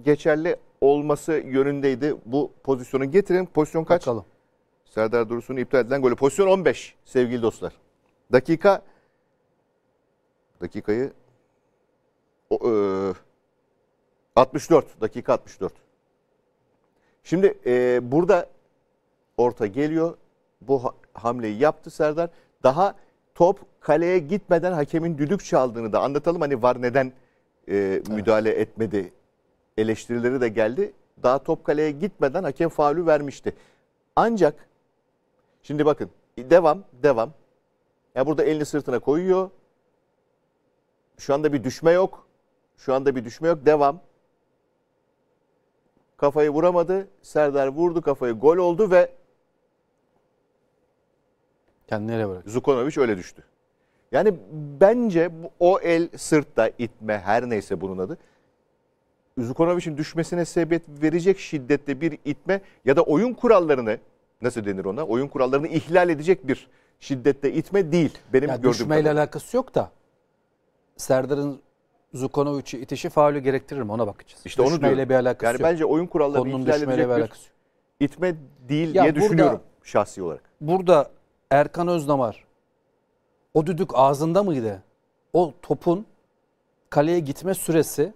geçerli olması yönündeydi bu pozisyonu. Getirin pozisyon kaç? Bakalım. Serdar Dursun'un iptal edilen golü. Pozisyon 15 sevgili dostlar. Dakika dakikayı o, e, 64 dakika 64. Şimdi e, burada orta geliyor. Bu hamleyi yaptı Serdar. Daha top kaleye gitmeden hakemin düdük çaldığını da anlatalım. Hani var neden e, müdahale evet. etmedi eleştirileri de geldi. Daha top kaleye gitmeden hakem faulü vermişti. Ancak şimdi bakın devam devam. Ya yani burada elini sırtına koyuyor. Şu anda bir düşme yok. Şu anda bir düşme yok. Devam. Kafayı vuramadı. Serdar vurdu kafayı. Gol oldu ve Kendine bırak. Zukonovic öyle düştü. Yani bence bu, o el sırtta itme her neyse bunun adı. Zukonovic'in düşmesine sebep verecek şiddette bir itme ya da oyun kurallarını nasıl denir ona? Oyun kurallarını ihlal edecek bir şiddette itme değil. Benim ya gördüğüm düşmeyle kadarıyla. alakası yok da Serdar'ın Zukonovic'i itişi faulü gerektirir mi ona bakacağız. İşte düşmeyle onu diyorum. bir alakası yani yok. Yani bence oyun kurallarını Konunun ihlal edecek bir, bir alakası yok. itme değil ya diye burada, düşünüyorum şahsi olarak. Burada Erkan Özdamar. O düdük ağzında mıydı? O topun kaleye gitme süresi.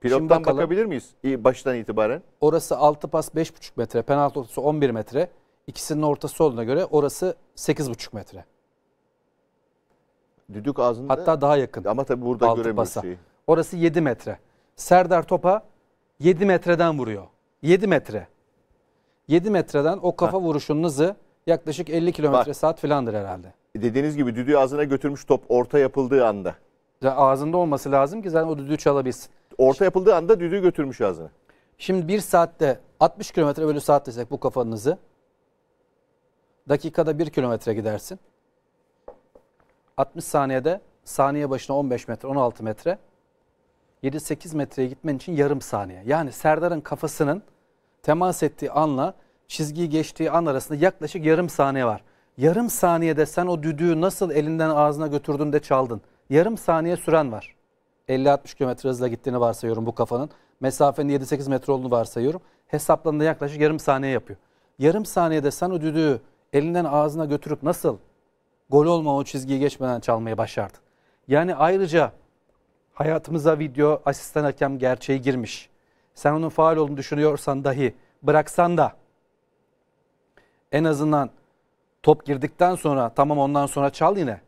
Pilottan bakalım, bakabilir miyiz baştan itibaren? Orası 6 pas 5,5 metre, penaltı ortası 11 metre. İkisinin ortası olduğuna göre orası 8,5 metre. Düdük ağzında. Hatta daha yakın. Ama tabii burada göremiyoruz şeyi. Orası 7 metre. Serdar Topa 7 metreden vuruyor. 7 metre. 7 metreden o kafa ha. vuruşunun hızı Yaklaşık 50 kilometre saat filandır herhalde. E, dediğiniz gibi düdüğü ağzına götürmüş top orta yapıldığı anda. Ya ağzında olması lazım ki zaten o düdüğü çalabilsin. Orta yapıldığı anda düdüğü götürmüş ağzına. Şimdi bir saatte 60 kilometre bölü saat desek bu kafanızı. Dakikada 1 kilometre gidersin. 60 saniyede saniye başına 15 metre 16 metre. 7-8 metreye gitmen için yarım saniye. Yani Serdar'ın kafasının temas ettiği anla çizgiyi geçtiği an arasında yaklaşık yarım saniye var. Yarım saniyede sen o düdüğü nasıl elinden ağzına götürdün de çaldın. Yarım saniye süren var. 50-60 km hızla gittiğini varsayıyorum bu kafanın. Mesafenin 7-8 metre olduğunu varsayıyorum. Hesaplarında yaklaşık yarım saniye yapıyor. Yarım saniyede sen o düdüğü elinden ağzına götürüp nasıl gol olma o çizgiyi geçmeden çalmayı başardın. Yani ayrıca hayatımıza video asistan hakem gerçeği girmiş. Sen onun faal olduğunu düşünüyorsan dahi bıraksan da en azından top girdikten sonra tamam ondan sonra çal yine.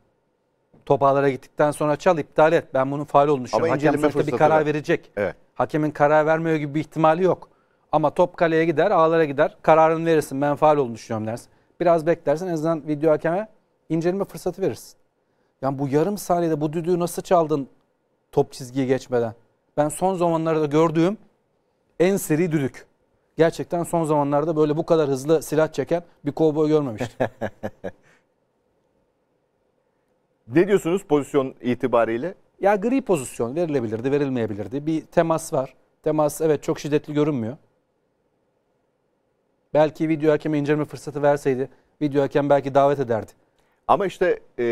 Top ağlara gittikten sonra çal iptal et. Ben bunun faal olmuş. Hakem sonuçta bir karar var. verecek. Evet. Hakemin karar vermiyor gibi bir ihtimali yok. Ama top kaleye gider, ağlara gider. Kararını verirsin. Ben faal olmuşum düşünüyorum dersin. Biraz beklersin. En azından video hakeme inceleme fırsatı verirsin. Yani bu yarım saniyede bu düdüğü nasıl çaldın top çizgiye geçmeden? Ben son zamanlarda gördüğüm en seri düdük gerçekten son zamanlarda böyle bu kadar hızlı silah çeken bir kovboy görmemiştim. [LAUGHS] ne diyorsunuz pozisyon itibariyle? Ya gri pozisyon verilebilirdi, verilmeyebilirdi. Bir temas var. Temas evet çok şiddetli görünmüyor. Belki video hakeme inceleme fırsatı verseydi video hakem belki davet ederdi. Ama işte e,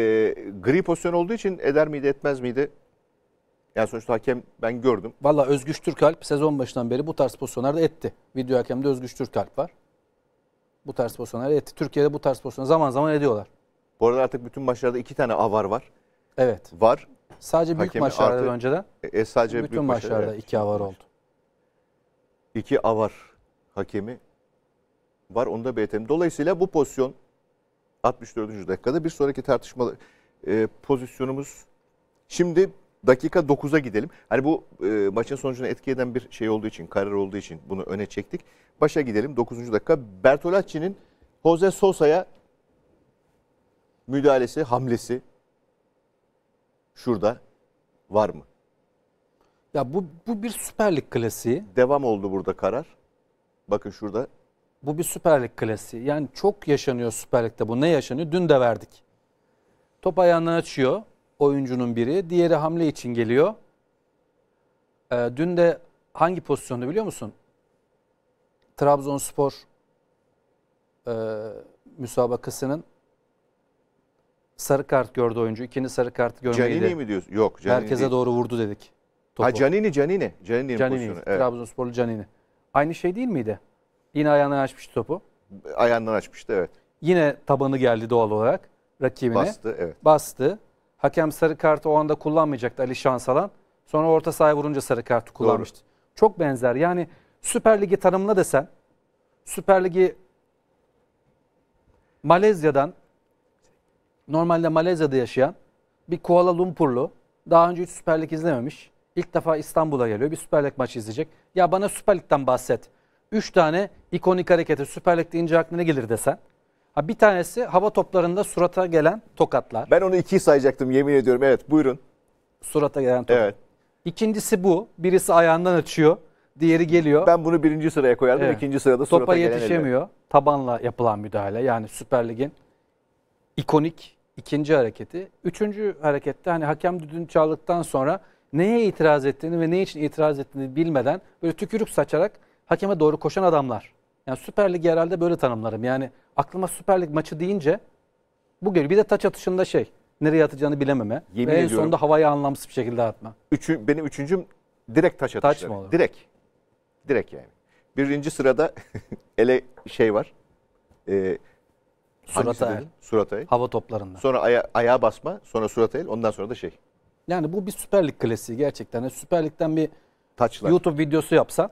gri pozisyon olduğu için eder miydi etmez miydi yani sonuçta hakem ben gördüm. Valla Özgüç Türkalp sezon başından beri bu tarz pozisyonlarda etti. Video hakemde Özgüç Türkalp var. Bu tarz pozisyonlarda etti. Türkiye'de bu tarz pozisyonları zaman zaman ediyorlar. Bu arada artık bütün maçlarda iki tane avar var. Evet. Var. Sadece büyük Hakemi maçlarda artı, önceden. E, e, sadece bütün büyük maçlarda, maçlarda iki avar oldu. İki avar hakemi var. Onu da BTM. Dolayısıyla bu pozisyon 64. dakikada bir sonraki tartışma e, pozisyonumuz. Şimdi dakika 9'a gidelim. Hani bu e, maçın sonucuna etki eden bir şey olduğu için, karar olduğu için bunu öne çektik. Başa gidelim 9. dakika. Bertolacci'nin Jose Sosa'ya müdahalesi, hamlesi şurada var mı? Ya bu, bu bir Süper Lig klasiği. Devam oldu burada karar. Bakın şurada. Bu bir Süper Lig klasiği. Yani çok yaşanıyor Süper Lig'de bu. Ne yaşanıyor? Dün de verdik. Top ayağını açıyor oyuncunun biri. Diğeri hamle için geliyor. E, dün de hangi pozisyonda biliyor musun? Trabzonspor e, müsabakasının sarı kart gördü oyuncu. İkinci sarı kart görmeydi. Canini mi diyorsun? Yok Canini Merkeze değil. doğru vurdu dedik. Topu. Ha Canini Canini. Canini'nin Canini, Evet. Trabzonsporlu Canini. Aynı şey değil miydi? Yine ayağından açmıştı topu. Ayağından açmıştı evet. Yine tabanı geldi doğal olarak rakibine. Bastı evet. Bastı. Hakem sarı kartı o anda kullanmayacaktı Ali Şansalan. Sonra orta sahaya vurunca sarı kartı kullanmıştı. Doğru. Çok benzer. Yani Süper Ligi tanımla desen Süper Ligi Malezya'dan normalde Malezya'da yaşayan bir Kuala Lumpurlu daha önce hiç Süper Lig izlememiş. İlk defa İstanbul'a geliyor. Bir Süper Lig maçı izleyecek. Ya bana Süper Lig'den bahset. 3 tane ikonik hareketi Süper Lig deyince aklına ne gelir desen. Ha bir tanesi hava toplarında surata gelen tokatlar. Ben onu ikiyi sayacaktım yemin ediyorum. Evet buyurun. Surata gelen tokat. Evet. İkincisi bu. Birisi ayağından açıyor. Diğeri geliyor. Ben bunu birinci sıraya koyardım. Evet. ikinci sırada surata Topa gelen yetişemiyor. Elde. Tabanla yapılan müdahale. Yani Süper Lig'in ikonik ikinci hareketi. Üçüncü harekette hani hakem düdüğünü çaldıktan sonra neye itiraz ettiğini ve ne için itiraz ettiğini bilmeden böyle tükürük saçarak hakeme doğru koşan adamlar. Yani Süper Lig herhalde böyle tanımlarım. Yani aklıma Süper Lig maçı deyince bu geliyor. Bir de taç atışında şey. Nereye atacağını bilememe. Yemin en ediyorum. sonunda havaya anlamsız bir şekilde atma. Üçü, benim üçüncüm direkt taç atışları. Taç mı olur? Direkt. Direkt yani. Birinci sırada [LAUGHS] ele şey var. Ee, surata el. Surat el. Hava toplarında. Sonra aya, ayağa basma. Sonra surat el. Ondan sonra da şey. Yani bu bir Süper Lig klasiği gerçekten. Yani Süper Lig'den bir Taçlar. YouTube videosu yapsa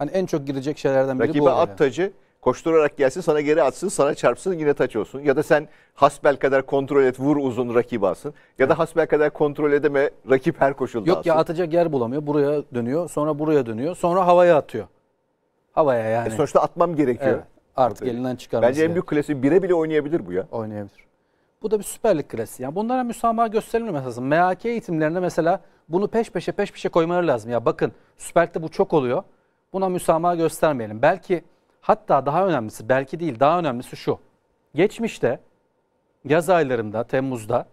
Hani en çok girecek şeylerden biri Rakibe bu. Rakibe at tacı koşturarak gelsin sana geri atsın sana çarpsın yine taç olsun. Ya da sen hasbel kadar kontrol et vur uzun rakibi alsın. Ya da hasbel kadar kontrol edeme rakip her koşulda Yok alsın. ya atacak yer bulamıyor buraya dönüyor sonra buraya dönüyor sonra havaya atıyor. Havaya yani. E sonuçta atmam gerekiyor. Evet, artık Tabii. elinden çıkarması. Bence en büyük klasiği bire bile oynayabilir bu ya. Oynayabilir. Bu da bir süperlik Lig klasiği. Yani bunlara müsamaha gösterilmemesi lazım. MHK eğitimlerinde mesela bunu peş peşe peş peşe koymaları lazım. Ya bakın Süper bu çok oluyor. Buna müsamaha göstermeyelim. Belki hatta daha önemlisi, belki değil daha önemlisi şu. Geçmişte yaz aylarında, Temmuz'da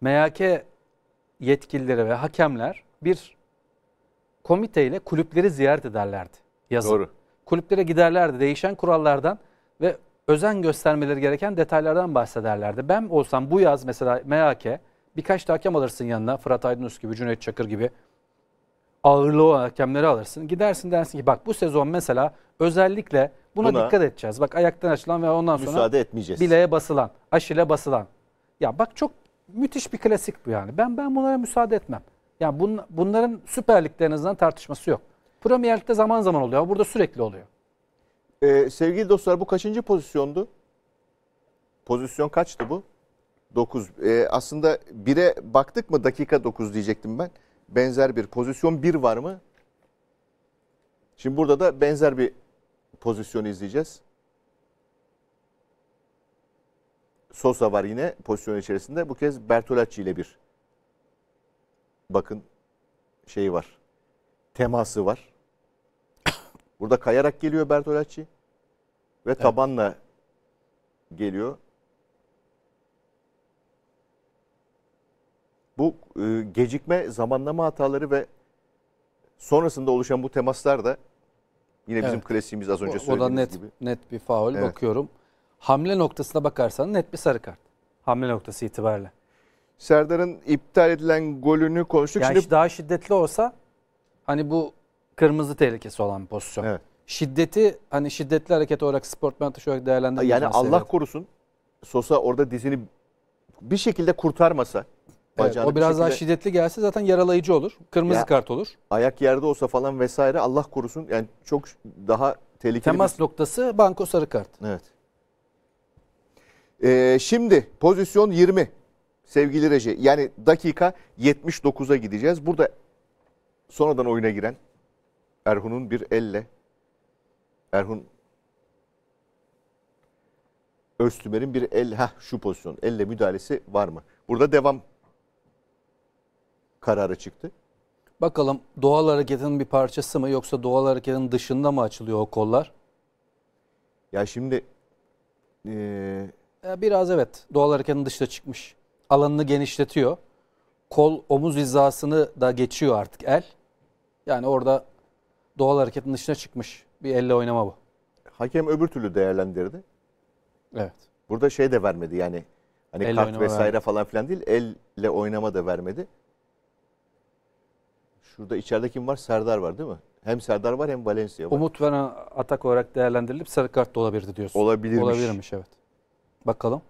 MHK yetkilileri ve hakemler bir komiteyle kulüpleri ziyaret ederlerdi yazın. Doğru. Kulüplere giderlerdi değişen kurallardan ve özen göstermeleri gereken detaylardan bahsederlerdi. Ben olsam bu yaz mesela MHK birkaç da hakem alırsın yanına Fırat Aydınus gibi, Cüneyt Çakır gibi ağırlığı olan hakemleri alırsın. Gidersin dersin ki bak bu sezon mesela özellikle buna, buna dikkat edeceğiz. Bak ayaktan açılan ve ondan sonra müsaade etmeyeceğiz. bileğe basılan, aşile basılan. Ya bak çok müthiş bir klasik bu yani. Ben ben bunlara müsaade etmem. Yani bun, bunların Süper Lig'de en azından tartışması yok. Premier Lig'de zaman zaman oluyor ama burada sürekli oluyor. Ee, sevgili dostlar bu kaçıncı pozisyondu? Pozisyon kaçtı bu? 9. Ee, aslında 1'e baktık mı dakika 9 diyecektim ben benzer bir pozisyon bir var mı? Şimdi burada da benzer bir pozisyon izleyeceğiz. Sosa var yine pozisyon içerisinde. Bu kez Bertolacci ile bir bakın şeyi var. Teması var. Burada kayarak geliyor Bertolacci ve evet. tabanla geliyor. bu e, gecikme, zamanlama hataları ve sonrasında oluşan bu temaslar da yine bizim evet. klasiğimiz az önce söylediğimiz o da net, gibi. net bir faul evet. bakıyorum. Hamle noktasına bakarsan net bir sarı kart. Hamle noktası itibariyle. Serdar'ın iptal edilen golünü konuştuk. Yani Şimdi... daha şiddetli olsa hani bu kırmızı tehlikesi olan bir pozisyon. Evet. Şiddeti hani şiddetli hareket olarak sportman dışı olarak değerlendirmek. Yani Allah evet. korusun Sosa orada dizini bir şekilde kurtarmasa Evet, o biraz şekilde... daha şiddetli gelse zaten yaralayıcı olur. Kırmızı ya, kart olur. Ayak yerde olsa falan vesaire Allah korusun. Yani çok daha tehlikeli. Temas bir... noktası banko sarı kart. Evet. Ee, şimdi pozisyon 20 sevgili Reji. Yani dakika 79'a gideceğiz. Burada sonradan oyuna giren Erhun'un bir elle Erhun Öztümer'in bir el ha şu pozisyon elle müdahalesi var mı? Burada devam kararı çıktı. Bakalım doğal hareketin bir parçası mı yoksa doğal hareketin dışında mı açılıyor o kollar? Ya şimdi... Ee... Biraz evet doğal hareketin dışına çıkmış. Alanını genişletiyor. Kol omuz hizasını da geçiyor artık el. Yani orada doğal hareketin dışına çıkmış bir elle oynama bu. Hakem öbür türlü değerlendirdi. Evet. Burada şey de vermedi yani hani elle kart vesaire vermedi. falan filan değil elle oynama da vermedi. Şurada içeride kim var? Serdar var değil mi? Hem Serdar var hem Valencia var. Umut Vena atak olarak değerlendirilip sarı kart da olabilirdi diyorsun. Olabilirmiş. Olabilirmiş evet. Bakalım.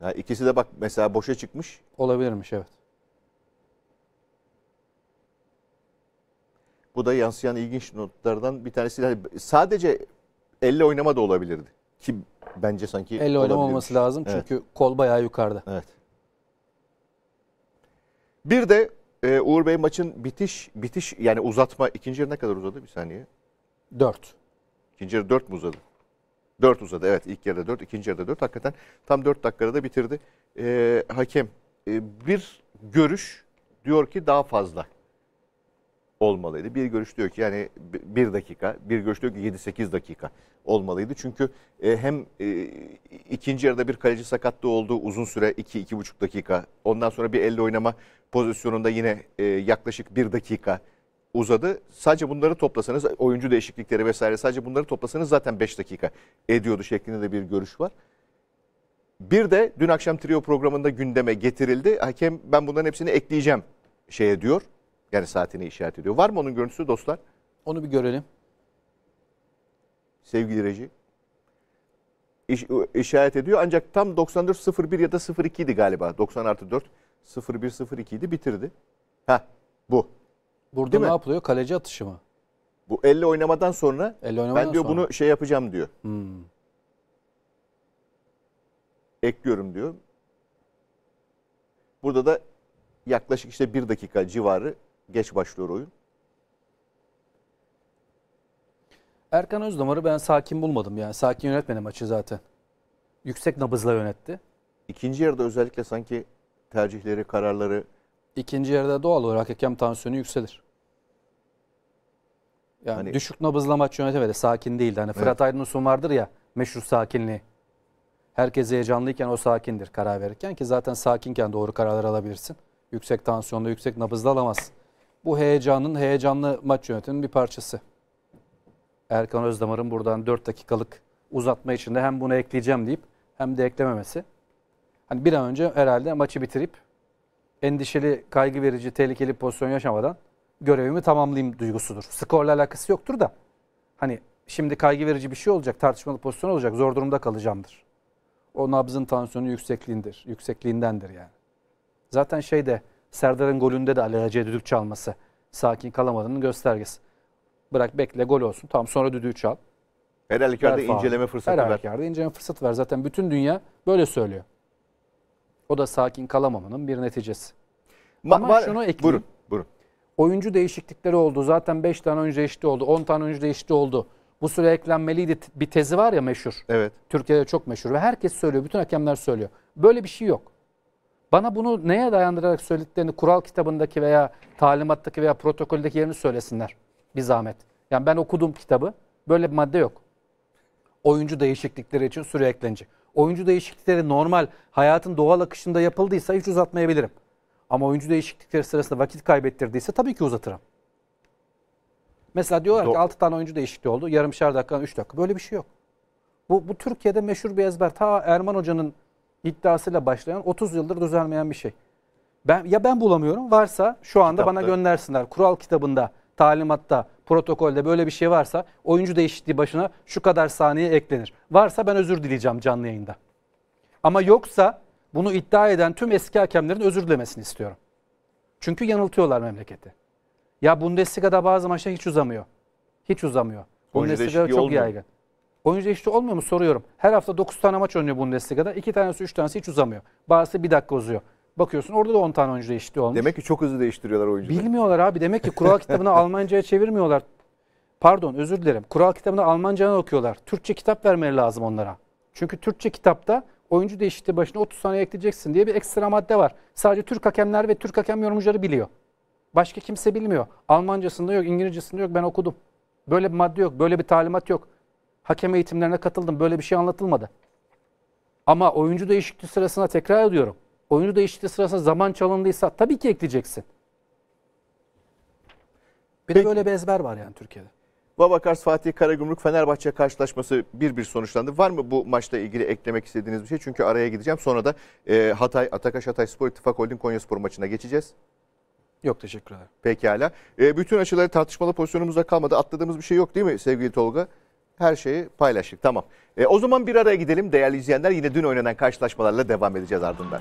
Ya ikisi de bak mesela boşa çıkmış. Olabilirmiş evet. Bu da yansıyan ilginç notlardan bir tanesi. sadece elle oynama da olabilirdi. Ki bence sanki Elle oynama olması lazım çünkü evet. kol bayağı yukarıda. Evet. Bir de ee, Uğur Bey maçın bitiş bitiş yani uzatma ikinci yarı ne kadar uzadı bir saniye? Dört. İkinci yarı 4 mu uzadı? Dört uzadı evet ilk yarıda dört ikinci yarıda 4 hakikaten tam dört dakikada da bitirdi. Ee, hakem e, bir görüş diyor ki daha fazla olmalıydı. Bir görüş diyor ki yani bir dakika, bir görüş diyor ki 7-8 dakika olmalıydı. Çünkü e, hem e, ikinci yarıda bir kaleci sakatlığı oldu uzun süre 2-2,5 dakika. Ondan sonra bir elle oynama pozisyonunda yine e, yaklaşık bir dakika uzadı. Sadece bunları toplasanız oyuncu değişiklikleri vesaire sadece bunları toplasanız zaten 5 dakika ediyordu şeklinde de bir görüş var. Bir de dün akşam trio programında gündeme getirildi. Hakem ben bunların hepsini ekleyeceğim şeye diyor. Yani saatini işaret ediyor. Var mı onun görüntüsü dostlar? Onu bir görelim. Sevgili reji. İş, işaret ediyor ancak tam 94.01 ya da 02 idi galiba. 90 artı 4. 01.02 idi bitirdi. Ha bu. Burada Değil ne mi? yapılıyor? Kaleci atışı mı? Bu elle oynamadan sonra elle oynamadan ben diyor sonra. bunu şey yapacağım diyor. Hmm. Ekliyorum diyor. Burada da yaklaşık işte bir dakika civarı Geç başlıyor oyun. Erkan Özdamar'ı ben sakin bulmadım. Yani sakin yönetmedi maçı zaten. Yüksek nabızla yönetti. İkinci yarıda özellikle sanki tercihleri, kararları... İkinci yarıda doğal olarak hakem tansiyonu yükselir. Yani hani... düşük nabızla maç yönetemedi. Sakin değildi. Hani evet. Fırat Aydınus'un vardır ya meşhur sakinliği. Herkes heyecanlıyken o sakindir karar verirken ki zaten sakinken doğru kararlar alabilirsin. Yüksek tansiyonda, yüksek nabızla alamazsın. Bu heyecanın, heyecanlı maç yönetiminin bir parçası. Erkan Özdamar'ın buradan 4 dakikalık uzatma içinde hem bunu ekleyeceğim deyip hem de eklememesi. Hani bir an önce herhalde maçı bitirip endişeli, kaygı verici, tehlikeli pozisyon yaşamadan görevimi tamamlayayım duygusudur. Skorla alakası yoktur da hani şimdi kaygı verici bir şey olacak, tartışmalı pozisyon olacak, zor durumda kalacağımdır. O nabzın tansiyonu yüksekliğindir, yüksekliğindendir yani. Zaten şey de Serdar'ın golünde de alelacele düdük çalması sakin kalamadığının göstergesi. Bırak bekle gol olsun. Tam sonra düdüğü çal. Her halükarda inceleme fırsatı Her ver. Her halükarda inceleme fırsatı ver. Zaten bütün dünya böyle söylüyor. O da sakin kalamamanın bir neticesi. Ma Ama ma şunu ekleyeyim. Buyurun, buyurun. Oyuncu değişiklikleri oldu. Zaten 5 tane oyuncu değişti oldu. 10 tane oyuncu değişti oldu. Bu süre eklenmeliydi. Bir tezi var ya meşhur. Evet. Türkiye'de çok meşhur ve herkes söylüyor. Bütün hakemler söylüyor. Böyle bir şey yok. Bana bunu neye dayandırarak söylediklerini kural kitabındaki veya talimattaki veya protokoldeki yerini söylesinler. Bir zahmet. Yani ben okudum kitabı. Böyle bir madde yok. Oyuncu değişiklikleri için süre eklenecek. Oyuncu değişiklikleri normal hayatın doğal akışında yapıldıysa hiç uzatmayabilirim. Ama oyuncu değişiklikleri sırasında vakit kaybettirdiyse tabii ki uzatırım. Mesela diyorlar Do ki 6 tane oyuncu değişikliği oldu. yarım Yarımşar dakika, 3 dakika. Böyle bir şey yok. Bu, bu Türkiye'de meşhur bir ezber. Ta Erman Hoca'nın iddiasıyla başlayan 30 yıldır düzelmeyen bir şey. Ben ya ben bulamıyorum. Varsa şu anda Kitapta. bana göndersinler. Kural kitabında, talimatta, protokolde böyle bir şey varsa oyuncu değişikliği başına şu kadar saniye eklenir. Varsa ben özür dileyeceğim canlı yayında. Ama yoksa bunu iddia eden tüm eski hakemlerin özür dilemesini istiyorum. Çünkü yanıltıyorlar memleketi. Ya Bundesliga'da bazı maçlar hiç uzamıyor. Hiç uzamıyor. Bundesliga çok olmuyor. yaygın. Oyuncu eşitliği olmuyor mu soruyorum. Her hafta 9 tane maç oynuyor Bundesliga'da. 2 tanesi 3 tanesi hiç uzamıyor. Bazısı 1 dakika uzuyor. Bakıyorsun orada da 10 tane oyuncu değişti olmuş. Demek ki çok hızlı değiştiriyorlar oyuncuları. Bilmiyorlar abi. Demek ki kural kitabını [LAUGHS] Almanca'ya çevirmiyorlar. Pardon özür dilerim. Kural kitabını Almanca'dan okuyorlar. Türkçe kitap vermeleri lazım onlara. Çünkü Türkçe kitapta oyuncu değişikliği başına 30 saniye ekleyeceksin diye bir ekstra madde var. Sadece Türk hakemler ve Türk hakem yorumcuları biliyor. Başka kimse bilmiyor. Almancasında yok, İngilizcesinde yok. Ben okudum. Böyle bir madde yok, böyle bir talimat yok hakem eğitimlerine katıldım. Böyle bir şey anlatılmadı. Ama oyuncu değişikliği sırasına tekrar ediyorum. Oyuncu değişikliği sırasında zaman çalındıysa tabii ki ekleyeceksin. Bir de böyle bir ezber var yani Türkiye'de. Babakars Fatih Karagümrük Fenerbahçe karşılaşması bir bir sonuçlandı. Var mı bu maçla ilgili eklemek istediğiniz bir şey? Çünkü araya gideceğim. Sonra da e, Hatay Atakaş Hatay Spor İttifak Holding Konya Spor maçına geçeceğiz. Yok teşekkür ederim. Pekala. E, bütün açıları tartışmalı pozisyonumuzda kalmadı. Atladığımız bir şey yok değil mi sevgili Tolga? her şeyi paylaştık. Tamam. E, o zaman bir araya gidelim. Değerli izleyenler yine dün oynanan karşılaşmalarla devam edeceğiz ardından.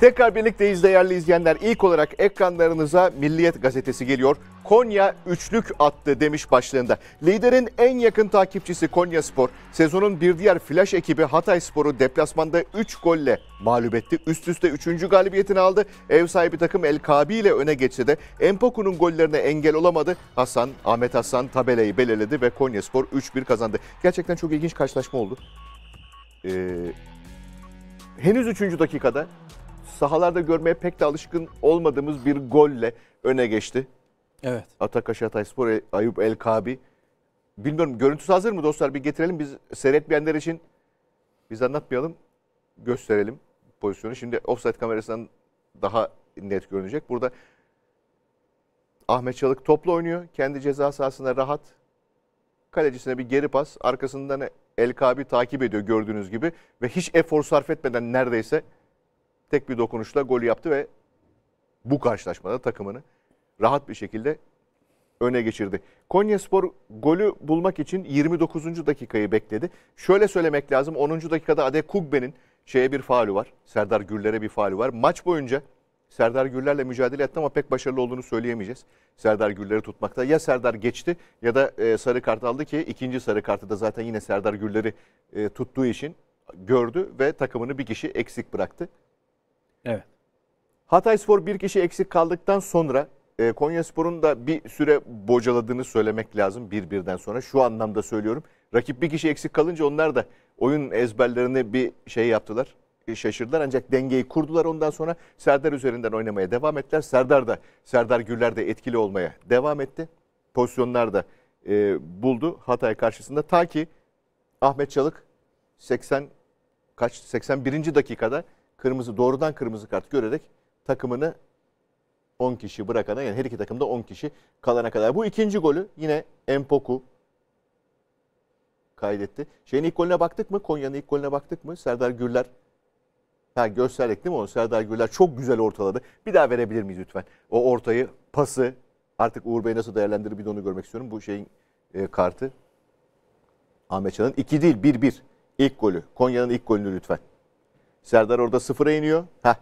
Tekrar birlikteyiz değerli izleyenler. İlk olarak ekranlarınıza Milliyet Gazetesi geliyor. Konya üçlük attı demiş başlığında. Liderin en yakın takipçisi Konya Spor. Sezonun bir diğer flash ekibi Hatay Spor'u deplasmanda 3 golle mağlup etti. Üst üste 3. galibiyetini aldı. Ev sahibi takım El Kabi ile öne geçse de Empoku'nun gollerine engel olamadı. Hasan, Ahmet Hasan tabelayı belirledi ve Konya Spor 3-1 kazandı. Gerçekten çok ilginç karşılaşma oldu. Ee, henüz 3. dakikada sahalarda görmeye pek de alışkın olmadığımız bir golle öne geçti. Evet. Atakaş Hatayspor e, Ayıp El Kabi. Bilmiyorum görüntüsü hazır mı dostlar? Bir getirelim biz seyretmeyenler için. Biz anlatmayalım, gösterelim pozisyonu. Şimdi offside kamerasından daha net görünecek. Burada Ahmet Çalık topla oynuyor. Kendi ceza sahasında rahat. Kalecisine bir geri pas. Arkasından El Kabi takip ediyor gördüğünüz gibi. Ve hiç efor sarf etmeden neredeyse tek bir dokunuşla gol yaptı ve bu karşılaşmada takımını rahat bir şekilde öne geçirdi. Konyaspor golü bulmak için 29. dakikayı bekledi. Şöyle söylemek lazım. 10. dakikada Ade Kugbe'nin şeye bir faali var. Serdar Gürler'e bir faali var. Maç boyunca Serdar Gürler'le mücadele etti ama pek başarılı olduğunu söyleyemeyeceğiz. Serdar Gürler'i tutmakta. Ya Serdar geçti ya da e, sarı kart aldı ki ikinci sarı kartı da zaten yine Serdar Gürler'i e, tuttuğu için gördü ve takımını bir kişi eksik bıraktı. Evet. Hatay Spor bir kişi eksik kaldıktan sonra e, Konya Spor'un da bir süre bocaladığını söylemek lazım bir birden sonra. Şu anlamda söylüyorum. Rakip bir kişi eksik kalınca onlar da oyun ezberlerini bir şey yaptılar. E, şaşırdılar ancak dengeyi kurdular. Ondan sonra Serdar üzerinden oynamaya devam ettiler. Serdar da, Serdar Güller de etkili olmaya devam etti. Pozisyonlar da e, buldu Hatay karşısında. Ta ki Ahmet Çalık 80 kaç 81. dakikada kırmızı doğrudan kırmızı kart görerek takımını 10 kişi bırakana yani her iki takımda 10 kişi kalana kadar. Bu ikinci golü yine Empoku kaydetti. Şeyin ilk golüne baktık mı? Konya'nın ilk golüne baktık mı? Serdar Gürler. Ha gösterdik değil mi onu? Serdar Gürler çok güzel ortaladı. Bir daha verebilir miyiz lütfen? O ortayı, pası. Artık Uğur Bey nasıl değerlendirir bir de onu görmek istiyorum. Bu şeyin e, kartı. Ahmet Çalın 2 değil 1-1 ilk golü. Konya'nın ilk golünü lütfen. Serdar orada sıfıra iniyor. Heh.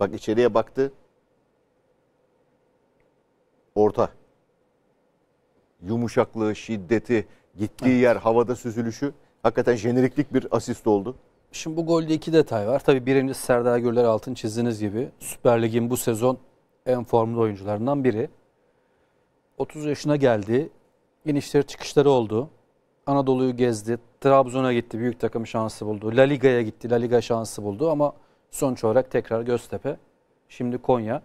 Bak içeriye baktı. Orta. Yumuşaklığı, şiddeti, gittiği evet. yer, havada süzülüşü. Hakikaten jeneriklik bir asist oldu. Şimdi bu golde iki detay var. Tabii birincisi Serdar Gürler altın çizdiğiniz gibi Süper Lig'in bu sezon en formlu oyuncularından biri. 30 yaşına geldi. İnişleri çıkışları oldu. Anadolu'yu gezdi. Trabzon'a gitti. Büyük takım şansı buldu. La Liga'ya gitti. La Liga şansı buldu ama sonuç olarak tekrar Göztepe. Şimdi Konya.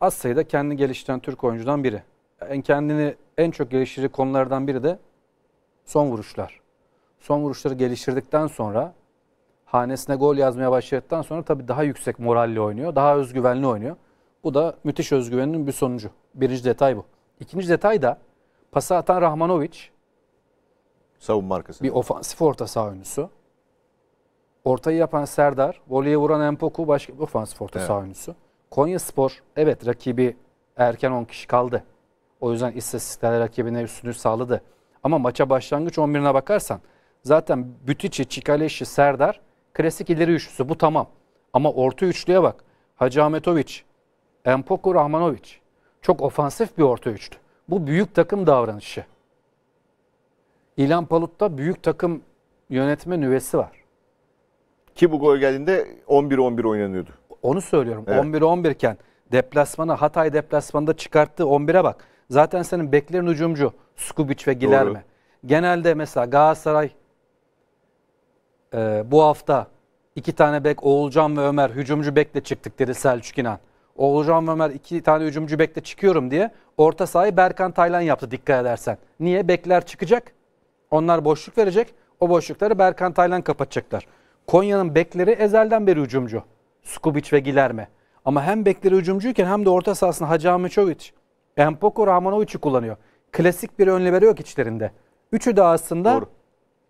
Az sayıda kendini geliştiren Türk oyuncudan biri. Yani kendini en çok geliştirdiği konulardan biri de son vuruşlar. Son vuruşları geliştirdikten sonra hanesine gol yazmaya başladıktan sonra tabii daha yüksek moralli oynuyor. Daha özgüvenli oynuyor. Bu da müthiş özgüvenin bir sonucu. Birinci detay bu. İkinci detay da pası atan Rahmanoviç Savunma arkası. Bir ofansif orta saha oyuncusu. Ortayı yapan Serdar, voleye vuran Empoku başka bir ofansif orta evet. saha oyuncusu. Konya Spor, evet rakibi erken 10 kişi kaldı. O yüzden istatistikler rakibine üstünü sağladı. Ama maça başlangıç 11'ine bakarsan zaten Bütici, Çikaleşi, Serdar klasik ileri üçlüsü bu tamam. Ama orta üçlüye bak. Hacı Ahmetoviç, Empoku Rahmanoviç. Çok ofansif bir orta üçlü. Bu büyük takım davranışı. İlhan Palut'ta büyük takım yönetme nüvesi var. Ki bu gol geldiğinde 11-11 oynanıyordu. Onu söylüyorum. Evet. 11-11 iken deplasmana Hatay deplasmanında çıkarttığı 11'e bak. Zaten senin beklerin hücumcu Skubic ve Gilerme. Doğru. Genelde mesela Galatasaray e, bu hafta iki tane bek Oğulcan ve Ömer hücumcu bekle çıktık dedi Selçuk İnan. Oğulcan ve Ömer iki tane hücumcu bekle çıkıyorum diye orta sahayı Berkan Taylan yaptı dikkat edersen. Niye? Bekler çıkacak onlar boşluk verecek. O boşlukları Berkan Taylan kapatacaklar. Konya'nın bekleri ezelden beri hücumcu. Skubic ve Gilerme. Ama hem bekleri hücumcuyken hem de orta sahasında Hacı Ahmetoviç, Empoko Rahmanovic'i kullanıyor. Klasik bir önleveri yok içlerinde. Üçü de aslında Doğru.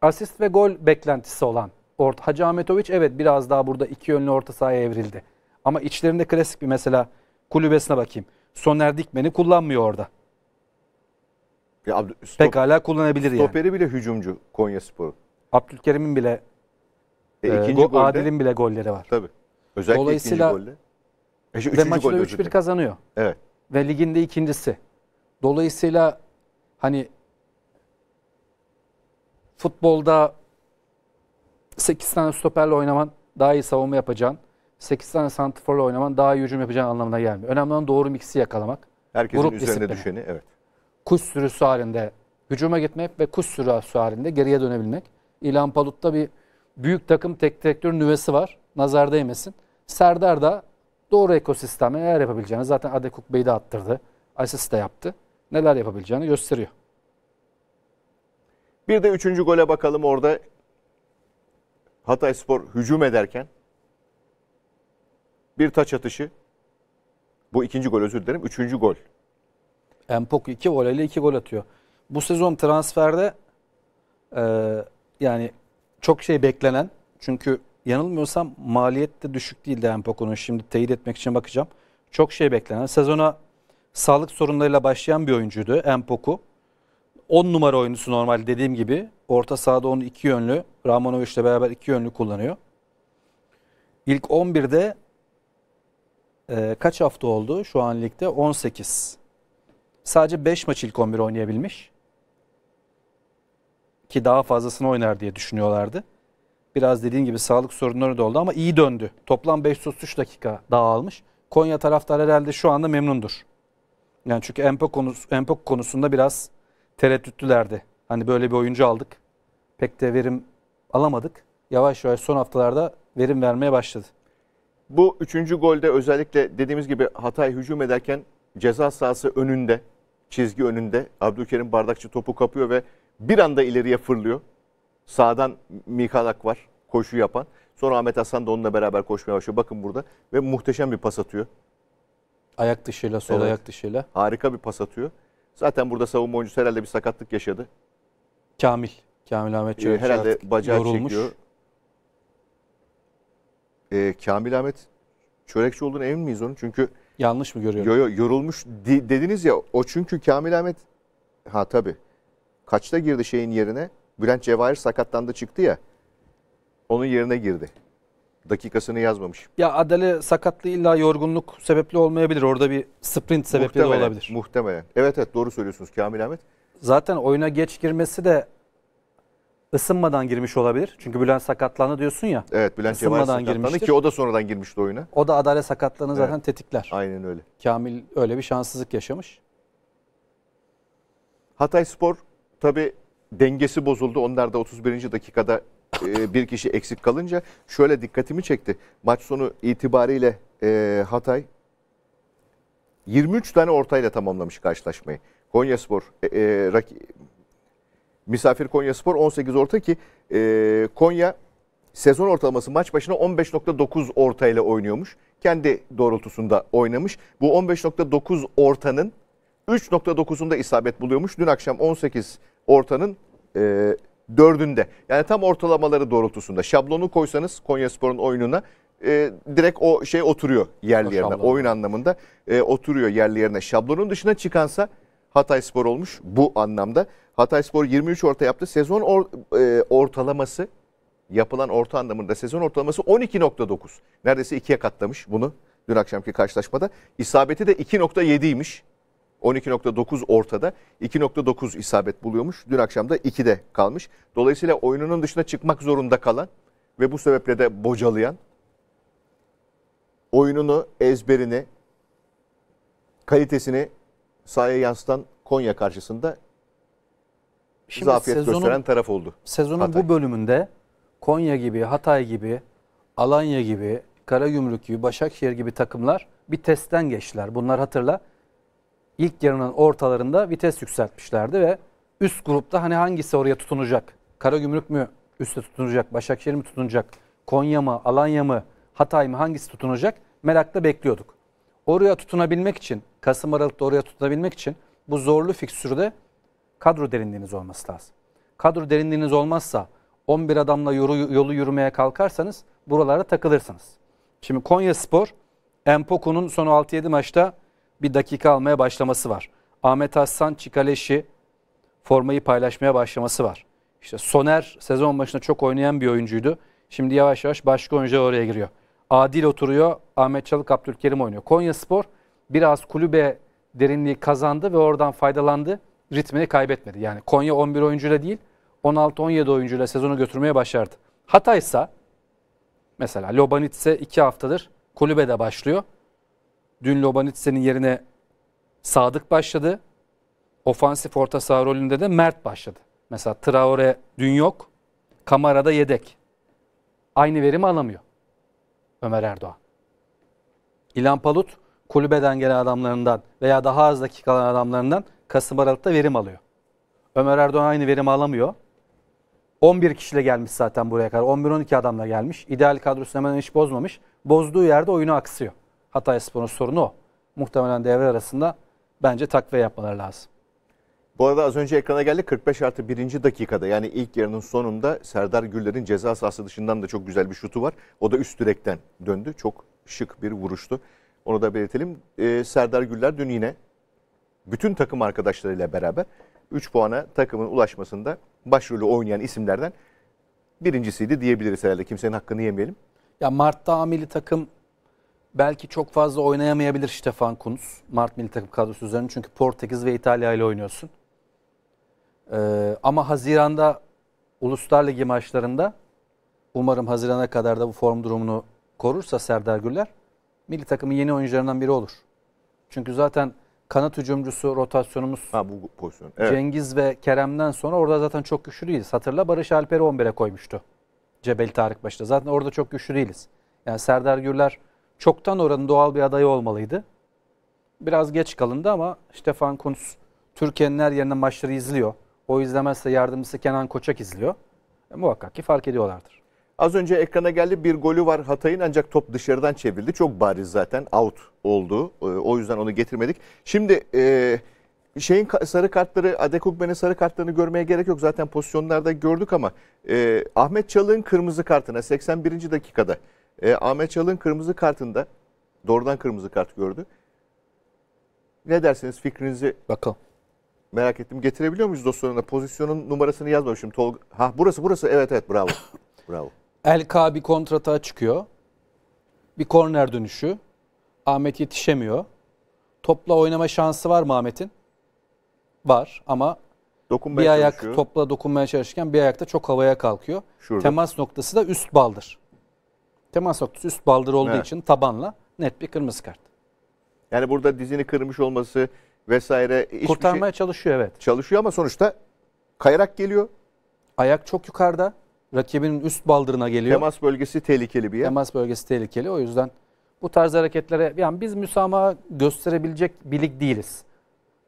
asist ve gol beklentisi olan. Orta, Hacı Ahmetoviç evet biraz daha burada iki yönlü orta sahaya evrildi. Ama içlerinde klasik bir mesela kulübesine bakayım. Soner Dikmen'i kullanmıyor orada. Ya Abdü, stop, Pekala kullanabilir stoperi yani. Stoperi bile hücumcu Konya Sporu. Abdülkerim'in bile e, e, go, golde, Adil'in bile golleri var. Tabii. Özellikle Dolayısıyla, ikinci golle. E, ve maçı da 3-1 kazanıyor. Evet. Ve liginde ikincisi. Dolayısıyla hani futbolda 8 tane stoperle oynaman daha iyi savunma yapacaksın. 8 tane santiforla oynaman daha iyi hücum yapacağın anlamına gelmiyor. Önemli olan doğru miksi yakalamak. Herkesin Grup üzerine disiplini. düşeni evet kuş sürüsü halinde hücuma gitmek ve kuş sürüsü halinde geriye dönebilmek. İlhan Palut'ta bir büyük takım tek direktör nüvesi var. Nazar değmesin. Serdar da doğru ekosisteme neler yapabileceğini zaten Adekuk Bey'i de attırdı. Asist de yaptı. Neler yapabileceğini gösteriyor. Bir de üçüncü gole bakalım orada. Hatay Spor hücum ederken bir taç atışı. Bu ikinci gol özür dilerim. Üçüncü gol Empok 2 voleyle 2 gol atıyor. Bu sezon transferde e, yani çok şey beklenen çünkü yanılmıyorsam maliyet de düşük değildi Empok'un. Şimdi teyit etmek için bakacağım. Çok şey beklenen. Sezona sağlık sorunlarıyla başlayan bir oyuncuydu Empok'u. 10 numara oyuncusu normal dediğim gibi. Orta sahada onu iki yönlü Ramonovic'le beraber iki yönlü kullanıyor. İlk 11'de e, kaç hafta oldu şu an ligde? 18 sadece 5 maç ilk 11 oynayabilmiş. Ki daha fazlasını oynar diye düşünüyorlardı. Biraz dediğim gibi sağlık sorunları da oldu ama iyi döndü. Toplam 533 dakika daha almış. Konya taraftarı herhalde şu anda memnundur. Yani çünkü Empok, konusu, Empok konusunda biraz tereddütlülerdi. Hani böyle bir oyuncu aldık. Pek de verim alamadık. Yavaş yavaş son haftalarda verim vermeye başladı. Bu üçüncü golde özellikle dediğimiz gibi Hatay hücum ederken ceza sahası önünde çizgi önünde. Abdülkerim Bardakçı topu kapıyor ve bir anda ileriye fırlıyor. Sağdan Mikalak var koşu yapan. Sonra Ahmet Hasan da onunla beraber koşmaya başlıyor. Bakın burada ve muhteşem bir pas atıyor. Ayak dışıyla, sol evet. ayak dışıyla. Harika bir pas atıyor. Zaten burada savunma oyuncusu herhalde bir sakatlık yaşadı. Kamil. Kamil Ahmet Çelik ee, herhalde bacağı yorulmuş. çekiyor. Ee, Kamil Ahmet Çörekçi olduğunu emin miyiz onun? Çünkü Yanlış mı görüyorum? Yo, yo, yorulmuş di, dediniz ya o çünkü Kamil Ahmet ha tabii. Kaçta girdi şeyin yerine? Bülent Cevahir sakatlandı çıktı ya. Onun yerine girdi. Dakikasını yazmamış. Ya Adele sakatlığı illa yorgunluk sebepli olmayabilir. Orada bir sprint sebepli muhtemelen, de olabilir. Muhtemelen. Evet evet doğru söylüyorsunuz Kamil Ahmet. Zaten oyuna geç girmesi de ısınmadan girmiş olabilir. Çünkü Bülent sakatlandı diyorsun ya. Evet Bülent Cevahir sakatlandı girmiştir. ki o da sonradan girmişti oyuna. O da adalet sakatlığını evet. zaten tetikler. Aynen öyle. Kamil öyle bir şanssızlık yaşamış. Hatay Spor tabi dengesi bozuldu. Onlar da 31. dakikada e, bir kişi eksik kalınca şöyle dikkatimi çekti. Maç sonu itibariyle e, Hatay 23 tane ortayla tamamlamış karşılaşmayı. Konyaspor e, e, Misafir Konya Spor 18 orta ki e, Konya sezon ortalaması maç başına 15.9 orta ile oynuyormuş. Kendi doğrultusunda oynamış. Bu 15.9 ortanın 3.9'unda isabet buluyormuş. Dün akşam 18 ortanın e, dördünde. Yani tam ortalamaları doğrultusunda. Şablonu koysanız Konya Spor'un oyununa e, direkt o şey oturuyor yerli yerine. Şablon. Oyun anlamında e, oturuyor yerli yerine. Şablonun dışına çıkansa Hatay Spor olmuş bu anlamda. Hatay Spor 23 orta yaptı. Sezon or, e, ortalaması yapılan orta anlamında sezon ortalaması 12.9. Neredeyse ikiye katlamış bunu dün akşamki karşılaşmada. İsabeti de 2.7'ymiş. 12.9 ortada. 2.9 isabet buluyormuş. Dün akşam da 2'de kalmış. Dolayısıyla oyununun dışına çıkmak zorunda kalan ve bu sebeple de bocalayan oyununu, ezberini, kalitesini sahaya yansıtan Konya karşısında Şimdi zafiyet sezonun, gösteren taraf oldu. Sezonun Hatay. bu bölümünde Konya gibi, Hatay gibi, Alanya gibi, Karagümrük gibi, Başakşehir gibi takımlar bir testten geçtiler. Bunlar hatırla. İlk yarının ortalarında vites yükseltmişlerdi ve üst grupta hani hangisi oraya tutunacak? Karagümrük mü üstte tutunacak? Başakşehir mi tutunacak? Konya mı? Alanya mı? Hatay mı? Hangisi tutunacak? Merakla bekliyorduk. Oraya tutunabilmek için, Kasım Aralık'ta oraya tutunabilmek için bu zorlu fikstürde kadro derinliğiniz olması lazım. Kadro derinliğiniz olmazsa 11 adamla yolu, yolu yürümeye kalkarsanız buralara takılırsınız. Şimdi Konya Spor, Empoku'nun son 6-7 maçta bir dakika almaya başlaması var. Ahmet Hasan Çikaleşi formayı paylaşmaya başlaması var. İşte Soner sezon başında çok oynayan bir oyuncuydu. Şimdi yavaş yavaş başka oyuncular oraya giriyor. Adil oturuyor. Ahmet Çalık Abdülkerim oynuyor. Konya Spor biraz kulübe derinliği kazandı ve oradan faydalandı. Ritmini kaybetmedi. Yani Konya 11 oyuncuyla değil 16-17 oyuncuyla sezonu götürmeye başardı. Hatay ise mesela Lobanitse 2 haftadır kulübede başlıyor. Dün Lobanitse'nin yerine Sadık başladı. Ofansif orta saha rolünde de Mert başladı. Mesela Traore dün yok. Kamara da yedek. Aynı verimi alamıyor. Ömer Erdoğan. İlhan Palut kulübeden gelen adamlarından veya daha az dakikalı adamlarından Kasım Aralık'ta verim alıyor. Ömer Erdoğan aynı verimi alamıyor. 11 kişiyle gelmiş zaten buraya kadar. 11-12 adamla gelmiş. İdeal kadrosu hemen hiç bozmamış. Bozduğu yerde oyunu aksıyor. Hatay Spor'un sorunu o. Muhtemelen devre arasında bence takviye yapmaları lazım. Bu arada az önce ekrana geldi 45 artı 1. dakikada yani ilk yarının sonunda Serdar Güller'in ceza sahası dışından da çok güzel bir şutu var. O da üst direkten döndü. Çok şık bir vuruştu. Onu da belirtelim. Ee, Serdar Güller dün yine bütün takım arkadaşlarıyla beraber 3 puana takımın ulaşmasında başrolü oynayan isimlerden birincisiydi diyebiliriz herhalde. Kimsenin hakkını yemeyelim. Ya Mart'ta milli takım belki çok fazla oynayamayabilir Stefan Kunz. Mart milli takım kadrosu üzerine çünkü Portekiz ve İtalya ile oynuyorsun. Ee, ama Haziran'da Uluslar Ligi maçlarında umarım Haziran'a kadar da bu form durumunu korursa Serdar Güller milli takımın yeni oyuncularından biri olur. Çünkü zaten kanat hücumcusu rotasyonumuz ha, bu pozisyon. Evet. Cengiz ve Kerem'den sonra orada zaten çok güçlü değiliz. Hatırla Barış Alper'i 11'e koymuştu. Cebel Tarık başta. Zaten orada çok güçlü değiliz. Yani Serdar Gürler çoktan oranın doğal bir adayı olmalıydı. Biraz geç kalındı ama Stefan Kuntz Türkiye'nin her yerine maçları izliyor. O izlemezse yardımcısı Kenan Koçak izliyor. E, muhakkak ki fark ediyorlardır. Az önce ekrana geldi bir golü var Hatay'ın ancak top dışarıdan çevrildi. Çok bariz zaten out oldu. E, o yüzden onu getirmedik. Şimdi e, şeyin sarı kartları Adekugben'in sarı kartlarını görmeye gerek yok. Zaten pozisyonlarda gördük ama e, Ahmet Çalık'ın kırmızı kartına 81. dakikada e, Ahmet Çalık'ın kırmızı kartında doğrudan kırmızı kart gördü. Ne dersiniz fikrinizi? Bakalım merak ettim. Getirebiliyor muyuz dosyalarına? Pozisyonun numarasını yazmamışım. Tolga... Ha burası burası. Evet evet bravo. [COUGHS] bravo. LK bir kontrata çıkıyor. Bir korner dönüşü. Ahmet yetişemiyor. Topla oynama şansı var mı Ahmet'in? Var ama dokunmaya bir ayak çalışıyor. topla dokunmaya çalışırken bir ayakta çok havaya kalkıyor. Şurada. Temas noktası da üst baldır. Temas noktası üst baldır olduğu evet. için tabanla net bir kırmızı kart. Yani burada dizini kırmış olması vesaire. Şey Kurtarmaya şey, çalışıyor evet. Çalışıyor ama sonuçta kayarak geliyor. Ayak çok yukarıda. Rakibinin üst baldırına geliyor. Temas bölgesi tehlikeli bir yer. Temas bölgesi tehlikeli. O yüzden bu tarz hareketlere yani biz müsamaha gösterebilecek birlik değiliz.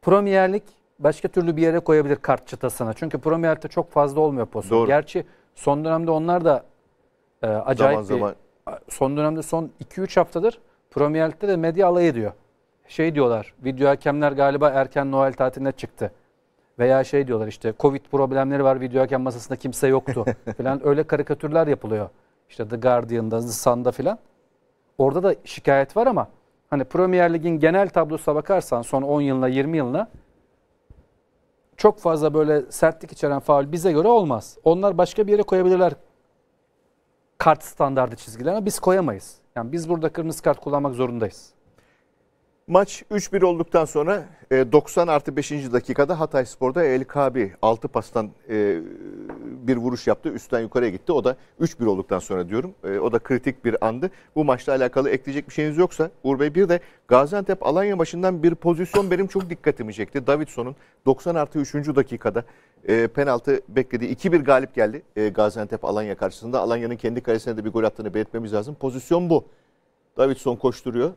Premierlik başka türlü bir yere koyabilir kart çıtasına. Çünkü Premier çok fazla olmuyor pozisyon. Doğru. Gerçi son dönemde onlar da e, acayip zaman, zaman. son dönemde son 2-3 haftadır Premier de medya alay ediyor şey diyorlar video hakemler galiba erken Noel tatiline çıktı. Veya şey diyorlar işte Covid problemleri var video hakem masasında kimse yoktu [LAUGHS] falan öyle karikatürler yapılıyor. İşte The Guardian'da, The Sun'da filan. Orada da şikayet var ama hani Premier Lig'in genel tablosuna bakarsan son 10 yılına 20 yılına çok fazla böyle sertlik içeren faul bize göre olmaz. Onlar başka bir yere koyabilirler kart standardı çizgilerine biz koyamayız. Yani biz burada kırmızı kart kullanmak zorundayız. Maç 3-1 olduktan sonra 90 e, artı 5. dakikada Hatay Spor'da El Kabi 6 pastan e, bir vuruş yaptı. Üstten yukarıya gitti. O da 3-1 olduktan sonra diyorum. E, o da kritik bir andı. Bu maçla alakalı ekleyecek bir şeyiniz yoksa Uğur Bey bir de Gaziantep Alanya maçından bir pozisyon benim çok dikkatimi çekti. Davidson'un 90 artı 3. dakikada penaltı beklediği 2-1 galip geldi Gaziantep Alanya karşısında. Alanya'nın kendi kalesine de bir gol attığını belirtmemiz lazım. Pozisyon bu. Davidson koşturuyor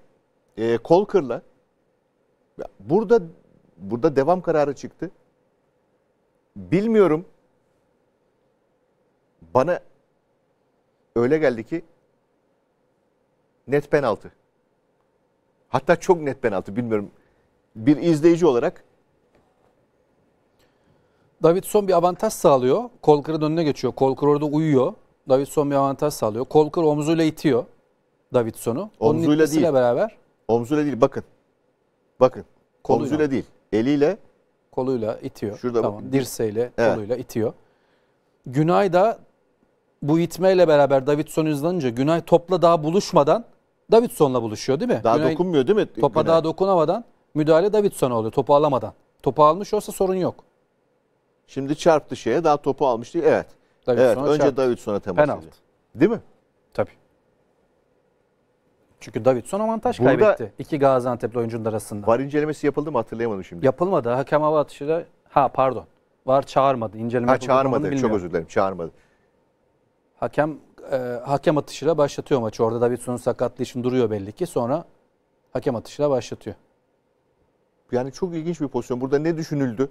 e, ee, kırla. burada burada devam kararı çıktı. Bilmiyorum bana öyle geldi ki net penaltı. Hatta çok net penaltı bilmiyorum. Bir izleyici olarak Davidson bir avantaj sağlıyor. Kolkır'ın önüne geçiyor. Kolkır orada uyuyor. Davidson bir avantaj sağlıyor. Kolkır omzuyla itiyor Davidson'u. Omzuyla Onun değil. beraber. Omzuyla değil bakın. Bakın. Koluyla. Omzuyla değil. Eliyle. Koluyla itiyor. Şurada tamam. Bakın. Dirseğiyle evet. koluyla itiyor. Günay da bu itmeyle beraber Davidson hızlanınca Günay topla daha buluşmadan Davidson'la buluşuyor değil mi? Daha Günay, dokunmuyor değil mi? Topa Günay. daha dokunamadan müdahale Davidson'a oluyor topu alamadan. Topu almış olsa sorun yok. Şimdi çarptı şeye daha topu almış değil. Evet. Davidson'a evet önce Davidson'a temas Penaltı. ediyor. Değil mi? Tabii. Çünkü Davidson avantaj Burada kaybetti. İki Gaziantep'li oyuncunun arasında. Var incelemesi yapıldı mı hatırlayamadım şimdi. Yapılmadı. Hakem hava atışı da... Ha pardon. Var çağırmadı. İnceleme ha çağırmadı. Çok özür dilerim. Çağırmadı. Hakem e, hakem atışıyla başlatıyor maçı. Orada Davidson'un sakatlığı için duruyor belli ki. Sonra hakem atışıyla başlatıyor. Yani çok ilginç bir pozisyon. Burada ne düşünüldü?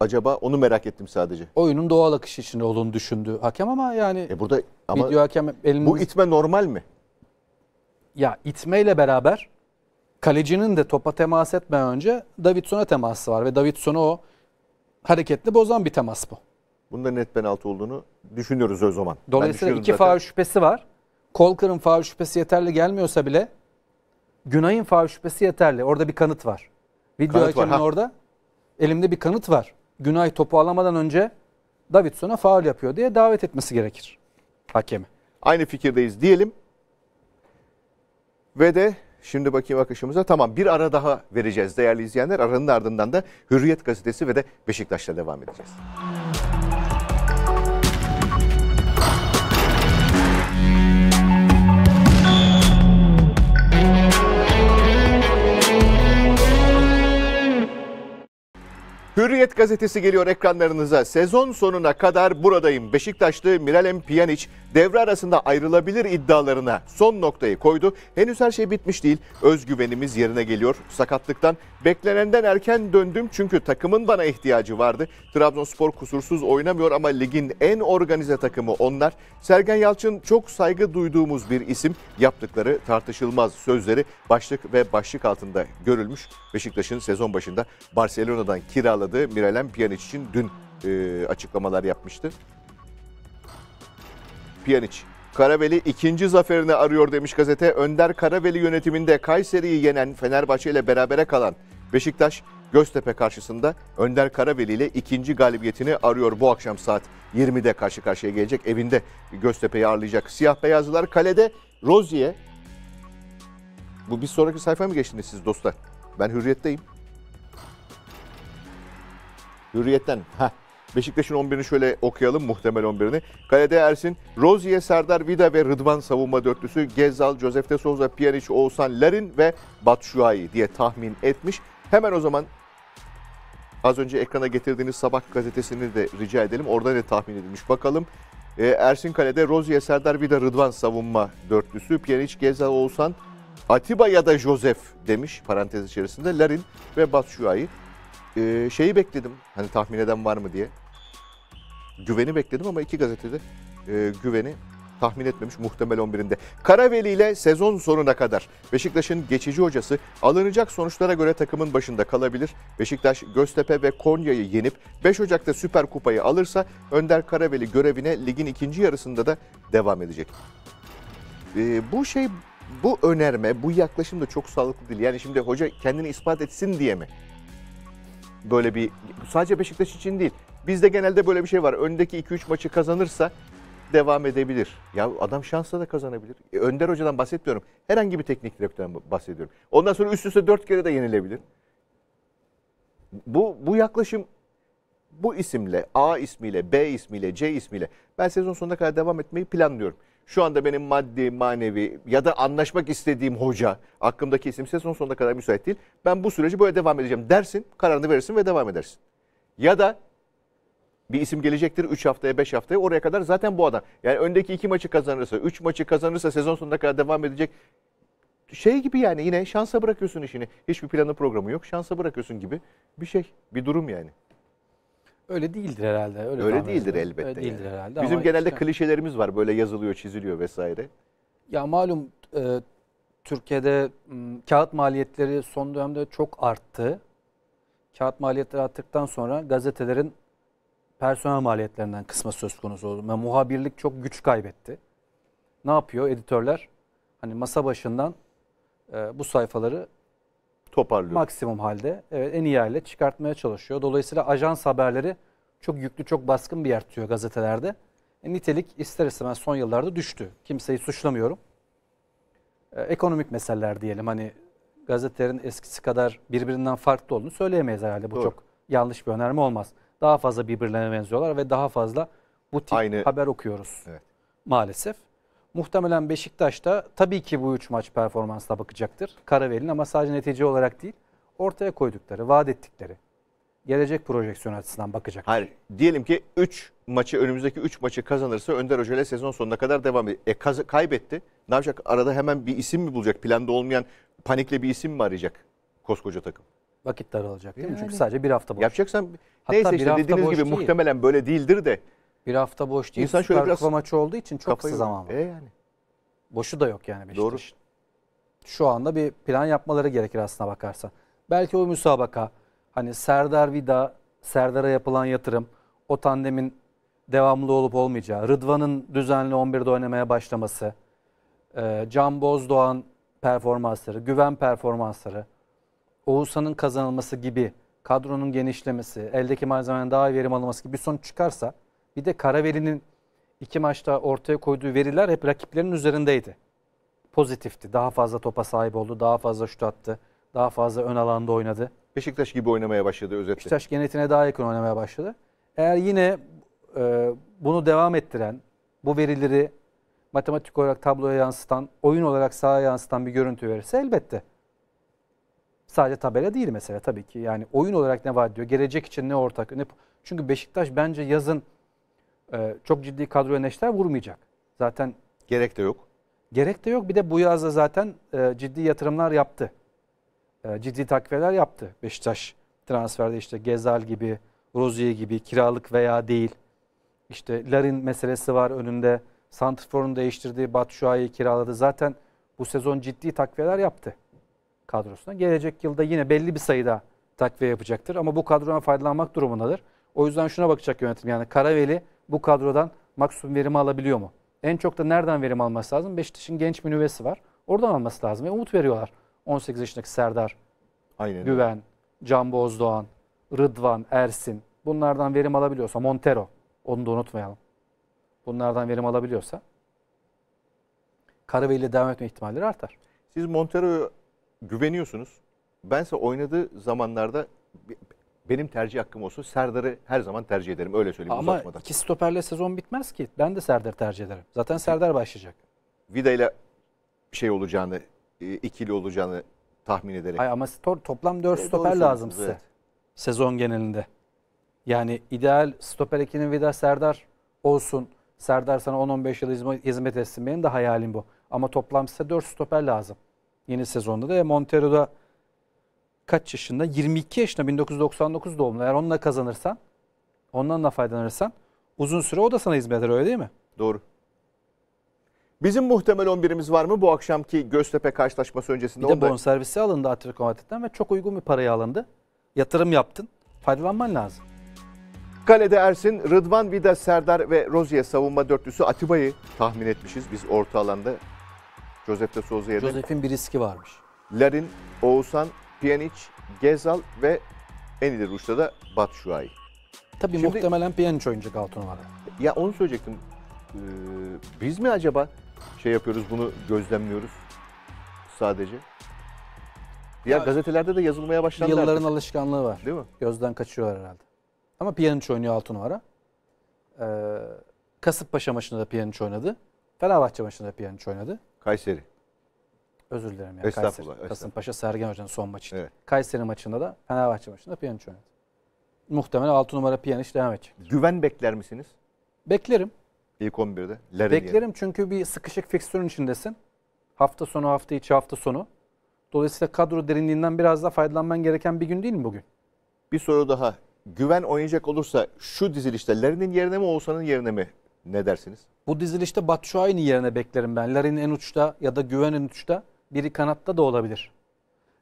Acaba onu merak ettim sadece. Oyunun doğal akışı içinde olduğunu düşündü hakem ama yani e burada ama video hakem elini... Bu itme normal mi? ya itmeyle beraber kalecinin de topa temas etmeden önce Davidson'a teması var ve Davidson'u o hareketli bozan bir temas bu. Bunda net penaltı olduğunu düşünüyoruz o zaman. Dolayısıyla iki faul şüphesi var. Kolkar'ın faul şüphesi yeterli gelmiyorsa bile Günay'ın faul şüphesi yeterli. Orada bir kanıt var. Video kanıt hakemin var, ha. orada elimde bir kanıt var. Günay topu alamadan önce Davidson'a faul yapıyor diye davet etmesi gerekir hakemi. Aynı fikirdeyiz diyelim. Ve de şimdi bakayım akışımıza tamam bir ara daha vereceğiz değerli izleyenler. Aranın ardından da Hürriyet Gazetesi ve de Beşiktaş'la devam edeceğiz. Hürriyet gazetesi geliyor ekranlarınıza. Sezon sonuna kadar buradayım. Beşiktaşlı Miralem Pjanic devre arasında ayrılabilir iddialarına son noktayı koydu. Henüz her şey bitmiş değil. Özgüvenimiz yerine geliyor. Sakatlıktan beklenenden erken döndüm çünkü takımın bana ihtiyacı vardı. Trabzonspor kusursuz oynamıyor ama ligin en organize takımı onlar. Sergen Yalçın çok saygı duyduğumuz bir isim. Yaptıkları tartışılmaz sözleri başlık ve başlık altında görülmüş. Beşiktaş'ın sezon başında Barcelona'dan kiraladığı Miralem Miralem Pjanic için dün e, açıklamalar yapmıştı. Pjanic, Karaveli ikinci zaferini arıyor demiş gazete. Önder Karaveli yönetiminde Kayseri'yi yenen Fenerbahçe ile berabere kalan Beşiktaş Göztepe karşısında Önder Karaveli ile ikinci galibiyetini arıyor bu akşam saat 20'de karşı karşıya gelecek. Evinde Göztepe'yi ağırlayacak. Siyah beyazlılar kalede Rozier. Bu bir sonraki sayfa mı geçtiniz siz dostlar? Ben hürriyetteyim. Hürriyetten. Heh. Beşiktaş'ın 11'ini şöyle okuyalım muhtemel 11'ini. Kalede Ersin, Rozier, Serdar, Vida ve Rıdvan savunma dörtlüsü. Gezal, Josef de Souza, Pjanic, Oğuzhan, Larin ve Batshuayi diye tahmin etmiş. Hemen o zaman az önce ekrana getirdiğiniz sabah gazetesini de rica edelim. Orada ne tahmin edilmiş bakalım. E, Ersin Kale'de Rozier, Serdar, Vida, Rıdvan savunma dörtlüsü. Pjanic, Gezal, Oğuzhan, Atiba ya da Josef demiş parantez içerisinde. Larin ve Batshuayi e, şeyi bekledim. Hani tahmin eden var mı diye. Güveni bekledim ama iki gazetede e, güveni tahmin etmemiş muhtemel 11'inde. Karaveli ile sezon sonuna kadar Beşiktaş'ın geçici hocası alınacak sonuçlara göre takımın başında kalabilir. Beşiktaş Göztepe ve Konya'yı yenip 5 Ocak'ta Süper Kupayı alırsa Önder Karaveli görevine ligin ikinci yarısında da devam edecek. Ee, bu şey bu önerme, bu yaklaşım da çok sağlıklı değil. Yani şimdi hoca kendini ispat etsin diye mi böyle bir sadece Beşiktaş için değil. Bizde genelde böyle bir şey var. Öndeki 2-3 maçı kazanırsa devam edebilir. Ya adam şansla da kazanabilir. E, Önder Hoca'dan bahsetmiyorum. Herhangi bir teknik direktörden bahsediyorum. Ondan sonra üst üste 4 kere de yenilebilir. Bu bu yaklaşım bu isimle, A ismiyle, B ismiyle, C ismiyle ben sezon sonuna kadar devam etmeyi planlıyorum şu anda benim maddi, manevi ya da anlaşmak istediğim hoca, aklımdaki isim sezon sonuna kadar müsait değil. Ben bu süreci böyle devam edeceğim dersin, kararını verirsin ve devam edersin. Ya da bir isim gelecektir 3 haftaya 5 haftaya oraya kadar zaten bu adam. Yani öndeki 2 maçı kazanırsa 3 maçı kazanırsa sezon sonuna kadar devam edecek. Şey gibi yani yine şansa bırakıyorsun işini. Hiçbir planı programı yok şansa bırakıyorsun gibi bir şey bir durum yani. Öyle değildir herhalde. Öyle, öyle değildir elbette. Öyle değildir yani. herhalde. Bizim genelde işte, klişelerimiz var. Böyle yazılıyor, çiziliyor vesaire. Ya malum e, Türkiye'de m, kağıt maliyetleri son dönemde çok arttı. Kağıt maliyetleri arttıktan sonra gazetelerin personel maliyetlerinden kısma söz konusu oldu. Yani muhabirlik çok güç kaybetti. Ne yapıyor editörler? Hani masa başından e, bu sayfaları toparlıyor. Maksimum halde evet, en iyi hale çıkartmaya çalışıyor. Dolayısıyla ajans haberleri çok yüklü, çok baskın bir yer tutuyor gazetelerde. E, nitelik ister istemez son yıllarda düştü. Kimseyi suçlamıyorum. E, ekonomik meseleler diyelim. Hani gazetelerin eskisi kadar birbirinden farklı olduğunu söyleyemeyiz herhalde. Bu Doğru. çok yanlış bir önerme olmaz. Daha fazla birbirlerine benziyorlar ve daha fazla bu tip Aynı. haber okuyoruz. Evet. Maalesef. Muhtemelen Beşiktaş'ta tabii ki bu üç maç performansla bakacaktır. karavelin ama sadece netice olarak değil ortaya koydukları, vaat ettikleri gelecek projeksiyon açısından bakacak. Hayır. Diyelim ki 3 maçı önümüzdeki 3 maçı kazanırsa Önder Hoca ile sezon sonuna kadar devam ediyor. E, kaz- kaybetti. Ne yapacak? Arada hemen bir isim mi bulacak? Planda olmayan panikle bir isim mi arayacak koskoca takım? Vakit daralacak değil yani. mi? Çünkü sadece bir hafta boş. Yapacaksan Hatta neyse işte dediğiniz gibi değil. muhtemelen böyle değildir de bir hafta boş değil. İnsan şöyle biraz Kupa maçı olduğu için çok kısa zaman var. E yani. Boşu da yok yani Beşiktaş'ın. Doğru. Şu anda bir plan yapmaları gerekir aslına bakarsan. Belki o müsabaka hani Serdar Vida, Serdar'a yapılan yatırım, o tandemin devamlı olup olmayacağı, Rıdvan'ın düzenli 11'de oynamaya başlaması, e, Can Bozdoğan performansları, Güven performansları, Oğuzhan'ın kazanılması gibi kadronun genişlemesi, eldeki malzemenin daha iyi verim alınması gibi bir sonuç çıkarsa bir de Karaveli'nin iki maçta ortaya koyduğu veriler hep rakiplerinin üzerindeydi. Pozitifti. Daha fazla topa sahip oldu. Daha fazla şut attı. Daha fazla ön alanda oynadı. Beşiktaş gibi oynamaya başladı özetle. Beşiktaş genetine daha yakın oynamaya başladı. Eğer yine e, bunu devam ettiren, bu verileri matematik olarak tabloya yansıtan, oyun olarak sahaya yansıtan bir görüntü verirse elbette. Sadece tabela değil mesela tabii ki. Yani oyun olarak ne vaat ediyor? Gelecek için ne ortak? Ne... Çünkü Beşiktaş bence yazın e, çok ciddi kadroya neşter vurmayacak. Zaten gerek de yok. Gerek de yok. Bir de bu yazda zaten e, ciddi yatırımlar yaptı. E, ciddi takviyeler yaptı Beşiktaş transferde işte Gezal gibi, Rozier gibi kiralık veya değil. İşte Larin meselesi var önünde. Santrfor'un değiştirdiği Batshuayi'yi kiraladı. Zaten bu sezon ciddi takviyeler yaptı kadrosuna. Gelecek yılda yine belli bir sayıda takviye yapacaktır ama bu kadrodan faydalanmak durumundadır. O yüzden şuna bakacak yönetim yani Karaveli bu kadrodan maksimum verimi alabiliyor mu? En çok da nereden verim alması lazım? Beşiktaş'ın genç bir nüvesi var. Oradan alması lazım. Ve umut veriyorlar. 18 yaşındaki Serdar, Aynen. Güven, Can Bozdoğan, Rıdvan, Ersin. Bunlardan verim alabiliyorsa Montero. Onu da unutmayalım. Bunlardan verim alabiliyorsa Karaveli ile devam etme ihtimalleri artar. Siz Montero'ya güveniyorsunuz. Bense oynadığı zamanlarda benim tercih hakkım olsa Serdar'ı her zaman tercih ederim. Öyle söyleyeyim Ama uzatmadan. Ama iki stoperle sezon bitmez ki. Ben de Serdar tercih ederim. Zaten Serdar başlayacak. Vida ile şey olacağını, e, ikili olacağını tahmin ederek. Hayır ama toplam 4 e, stoper lazım size. Evet. Sezon genelinde. Yani ideal stoper ekinin Vida Serdar olsun. Serdar sana 10-15 yıl hizmet etsin. Benim de hayalim bu. Ama toplam size 4 stoper lazım. Yeni sezonda da e, Montero'da kaç yaşında? 22 yaşında 1999 doğumlu. Eğer onunla kazanırsan, ondan da faydalanırsan uzun süre o da sana hizmet eder öyle değil mi? Doğru. Bizim muhtemel 11'imiz var mı bu akşamki Göztepe karşılaşması öncesinde? Bir de bonservisi alındı Atletico Madrid'den ve çok uygun bir paraya alındı. Yatırım yaptın, faydalanman lazım. Kalede Ersin, Rıdvan Vida, Serdar ve Rozier savunma dörtlüsü Atiba'yı tahmin etmişiz biz orta alanda. Joseph de Souza'ya Joseph'in bir riski varmış. Larin, Oğuzhan, Pjanic, Gezal ve en ileri uçta da Batshuayi. Tabii Şimdi, muhtemelen Pjanic oynayacak alt numarada. Ya onu söyleyecektim. Ee, biz mi acaba şey yapıyoruz bunu gözlemliyoruz sadece? Diğer ya, gazetelerde de yazılmaya başlandı Yılların artık. alışkanlığı var. Değil mi? Gözden kaçıyorlar herhalde. Ama Pjanic oynuyor altı numara. Ee, Kasımpaşa maçında da Pjanic oynadı. Fenerbahçe maçında da Pjanic oynadı. Kayseri. Özür dilerim. Yani. Estağfurullah, Kayseri, estağfurullah. Kasımpaşa Sergen Hoca'nın son maçıydı. Evet. Kayseri maçında da Fenerbahçe maçında Pjanic oynadı. Muhtemelen 6 numara Pjanic devam edecek. Güven bekler misiniz? Beklerim. İlk 11'de. Lerin Beklerim yani. çünkü bir sıkışık fikstürün içindesin. Hafta sonu, hafta içi, hafta sonu. Dolayısıyla kadro derinliğinden biraz daha faydalanman gereken bir gün değil mi bugün? Bir soru daha. Güven oynayacak olursa şu dizilişte Lerin'in yerine mi Oğuzhan'ın yerine mi? Ne dersiniz? Bu dizilişte Batshuayi'nin yerine beklerim ben. Lerin en uçta ya da Güven en uçta biri kanatta da olabilir.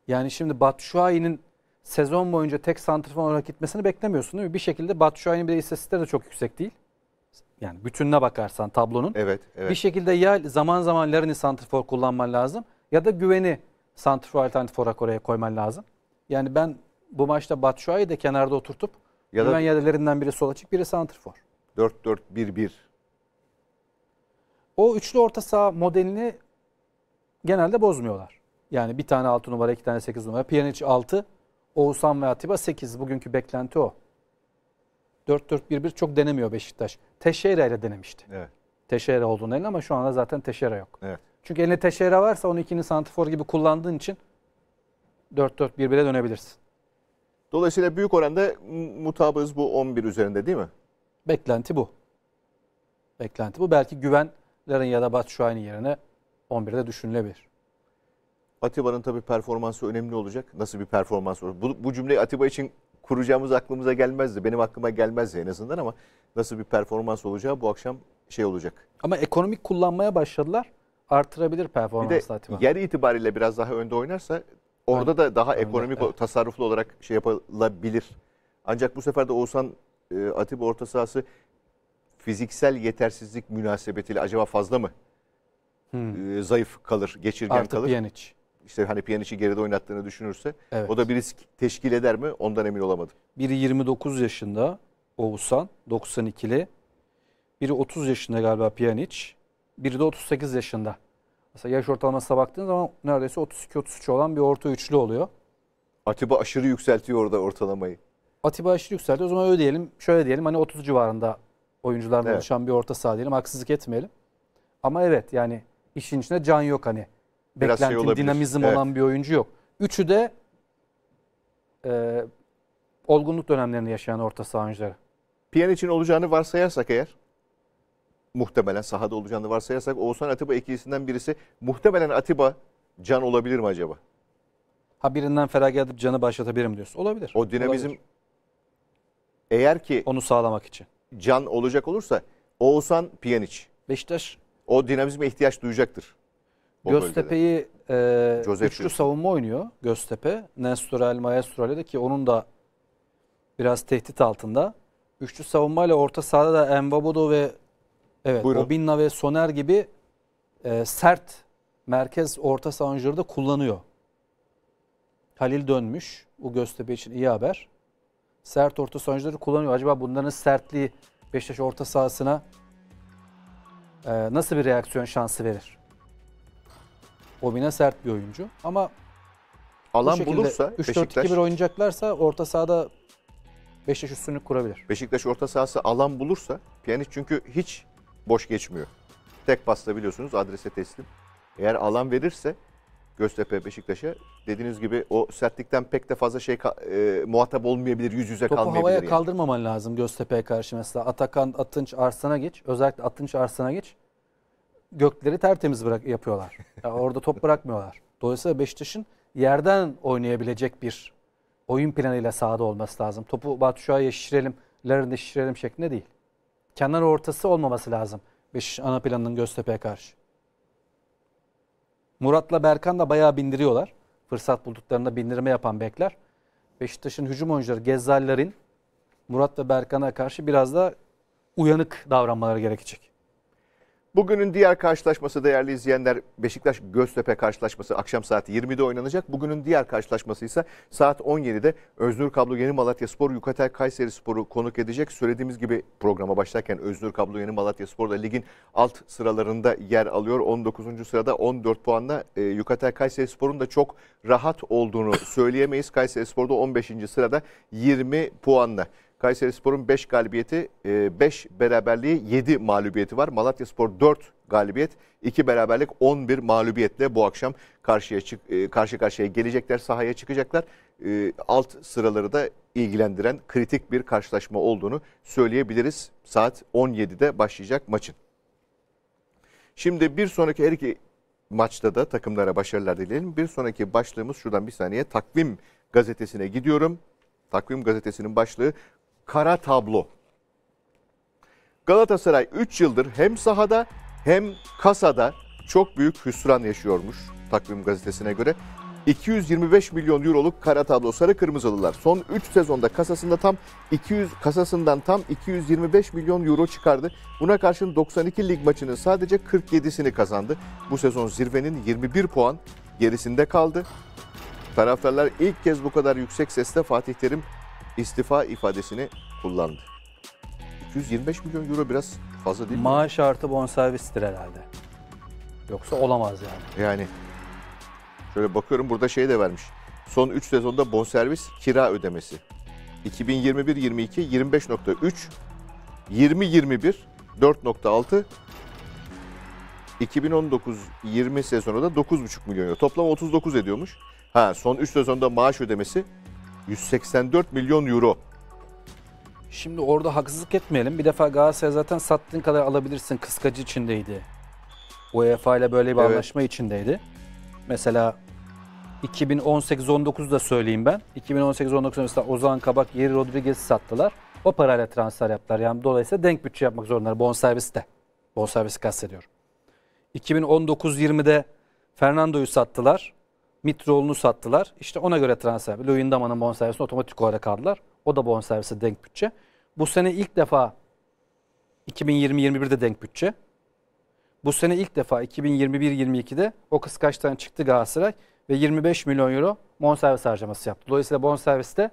Yani şimdi Batshuayi'nin sezon boyunca tek santrfor olarak gitmesini beklemiyorsun değil mi? Bir şekilde Batshuayi'nin bir de istatistikleri de çok yüksek değil. Yani bütününe bakarsan tablonun. Evet, evet. Bir şekilde ya zaman zaman Larin'i santrfor kullanman lazım ya da güveni santrfor alternatif olarak oraya koyman lazım. Yani ben bu maçta Batshuayi'yi de kenarda oturtup ya güven yerlerinden biri sol açık biri santrfor. 4-4-1-1. O üçlü orta saha modelini genelde bozmuyorlar. Yani bir tane 6 numara, iki tane 8 numara. Pjanic 6, Oğuzhan ve Atiba 8. Bugünkü beklenti o. 4-4-1-1 çok denemiyor Beşiktaş. Teşeira ile denemişti. Evet. Teşeira olduğunu eline ama şu anda zaten Teşeira yok. Evet. Çünkü eline Teşeira varsa onu ikini santifor gibi kullandığın için 4-4-1-1'e dönebilirsin. Dolayısıyla büyük oranda mutabız bu 11 üzerinde değil mi? Beklenti bu. Beklenti bu. Belki güvenlerin ya da Batshuayi'nin yerine 11'de düşünülebilir. Atiba'nın tabii performansı önemli olacak. Nasıl bir performans olur? Bu, bu cümleyi Atiba için kuracağımız aklımıza gelmezdi. Benim aklıma gelmezdi en azından ama nasıl bir performans olacağı bu akşam şey olacak. Ama ekonomik kullanmaya başladılar. Artırabilir performansı bir de Atiba. yer itibariyle biraz daha önde oynarsa orada Ön, da daha önde, ekonomik evet. tasarruflu olarak şey yapılabilir. Ancak bu sefer de Oğuzhan e, Atiba orta sahası fiziksel yetersizlik münasebetiyle acaba fazla mı hmm. e, zayıf kalır, geçirgen Artık kalır. Artık Pjanic. İşte hani Pjanic'i geride oynattığını düşünürse evet. o da bir risk teşkil eder mi? Ondan emin olamadım. Biri 29 yaşında Oğuzhan 92'li. Biri 30 yaşında galiba Pjanic. Biri de 38 yaşında. Mesela yaş ortalamasına baktığın zaman neredeyse 32-33 olan bir orta üçlü oluyor. Atiba aşırı yükseltiyor orada ortalamayı. Atiba aşırı yükseltiyor. O zaman öyle diyelim, şöyle diyelim hani 30 civarında oyunculardan evet. oluşan bir orta saha diyelim. Haksızlık etmeyelim. Ama evet yani işin içinde can yok hani. Beklentim, şey olabilir. dinamizm evet. olan bir oyuncu yok. Üçü de e, olgunluk dönemlerini yaşayan orta saha oyuncuları. için olacağını varsayarsak eğer, muhtemelen sahada olacağını varsayarsak Oğuzhan Atiba ikilisinden birisi muhtemelen Atiba can olabilir mi acaba? Ha birinden feragat edip canı başlatabilirim diyorsun. Olabilir. O dinamizm olabilir. eğer ki onu sağlamak için can olacak olursa Oğuzhan Piyaniç. Beşiktaş o dinamizme ihtiyaç duyacaktır. Göztepe'yi e, Joseph üçlü savunma oynuyor Göztepe. Nestor El de ki onun da biraz tehdit altında. Üçlü savunmayla orta sahada da Embabodo ve evet, Buyurun. Obinna ve Soner gibi e, sert merkez orta sahancıları da kullanıyor. Halil dönmüş. Bu Göztepe için iyi haber. Sert orta sahancıları kullanıyor. Acaba bunların sertliği Beşiktaş orta sahasına ee, nasıl bir reaksiyon şansı verir? Obina sert bir oyuncu ama Alan bu bulursa 3-4-2-1 oynayacaklarsa orta sahada Beşiktaş üstünü kurabilir. Beşiktaş orta sahası alan bulursa Pjanic çünkü hiç boş geçmiyor. Tek pasta biliyorsunuz adrese teslim. Eğer alan verirse Göztepe Beşiktaş'a dediğiniz gibi o sertlikten pek de fazla şey e, muhatap olmayabilir, yüz yüze Topu kalmayabilir. Topu havaya yani. kaldırmaman lazım Göztepe'ye karşı mesela. Atakan, Atınç, Arslan'a geç. Özellikle Atınç, Arslan'a geç. Gökleri tertemiz bırak yapıyorlar. Yani orada top bırakmıyorlar. Dolayısıyla Beşiktaş'ın yerden oynayabilecek bir oyun planıyla sahada olması lazım. Topu Batuşay'a şişirelim, Larin'de şişirelim şeklinde değil. Kenar ortası olmaması lazım Beşiktaş ana planının Göztepe'ye karşı. Murat'la Berkan da bayağı bindiriyorlar. Fırsat bulduklarında bindirme yapan bekler. Beşiktaş'ın hücum oyuncuları Gezzallerin Murat ve Berkan'a karşı biraz da uyanık davranmaları gerekecek. Bugünün diğer karşılaşması değerli izleyenler Beşiktaş Göztepe karşılaşması akşam saat 20'de oynanacak. Bugünün diğer karşılaşması ise saat 17'de Öznur Kablo Yeni Malatya Spor Yukatel Kayseri Spor'u konuk edecek. Söylediğimiz gibi programa başlarken Öznur Kablo Yeni Malatya Spor da ligin alt sıralarında yer alıyor. 19. sırada 14 puanla e, Yukatel Kayseri Spor'un da çok rahat olduğunu söyleyemeyiz. Kayseri Spor'da 15. sırada 20 puanla. Kayseri Spor'un 5 galibiyeti, 5 e, beraberliği, 7 mağlubiyeti var. Malatya Spor 4 galibiyet, 2 beraberlik, 11 mağlubiyetle bu akşam karşıya çık, e, karşı karşıya gelecekler, sahaya çıkacaklar. E, alt sıraları da ilgilendiren kritik bir karşılaşma olduğunu söyleyebiliriz. Saat 17'de başlayacak maçın. Şimdi bir sonraki her iki maçta da takımlara başarılar dileyelim. Bir sonraki başlığımız şuradan bir saniye takvim gazetesine gidiyorum. Takvim gazetesinin başlığı kara tablo. Galatasaray 3 yıldır hem sahada hem kasada çok büyük hüsran yaşıyormuş takvim gazetesine göre. 225 milyon euroluk kara tablo sarı kırmızılılar son 3 sezonda kasasında tam 200 kasasından tam 225 milyon euro çıkardı. Buna karşın 92 lig maçının sadece 47'sini kazandı. Bu sezon zirvenin 21 puan gerisinde kaldı. Taraftarlar ilk kez bu kadar yüksek sesle Fatih Terim istifa ifadesini kullandı. 225 milyon euro biraz fazla değil Maaş mi? Maaş artı bonservistir herhalde. Yoksa olamaz yani. Yani şöyle bakıyorum burada şey de vermiş. Son 3 sezonda bonservis kira ödemesi. 2021-22 25.3, 2021 22 253 2021 4.6, 2019-20 sezonu da 9,5 milyon euro. Toplam 39 ediyormuş. Ha son 3 sezonda maaş ödemesi 184 milyon euro. Şimdi orada haksızlık etmeyelim. Bir defa Galatasaray zaten sattığın kadar alabilirsin. Kıskacı içindeydi. UEFA ile böyle bir evet. anlaşma içindeydi. Mesela 2018 da söyleyeyim ben. 2018-19'da mesela Ozan Kabak, Yeri Rodriguez sattılar. O parayla transfer yaptılar. Yani dolayısıyla denk bütçe yapmak zorundalar bonserviste. Bonservisi kastediyorum. 2019-20'de Fernando'yu sattılar. Mitrol'unu sattılar. İşte ona göre transfer. Luyendama'nın bonservisini otomatik olarak aldılar. O da bonservise denk bütçe. Bu sene ilk defa 2020-21'de denk bütçe. Bu sene ilk defa 2021-22'de o kız kıskaçtan çıktı Galatasaray ve 25 milyon euro bonservis harcaması yaptı. Dolayısıyla bonserviste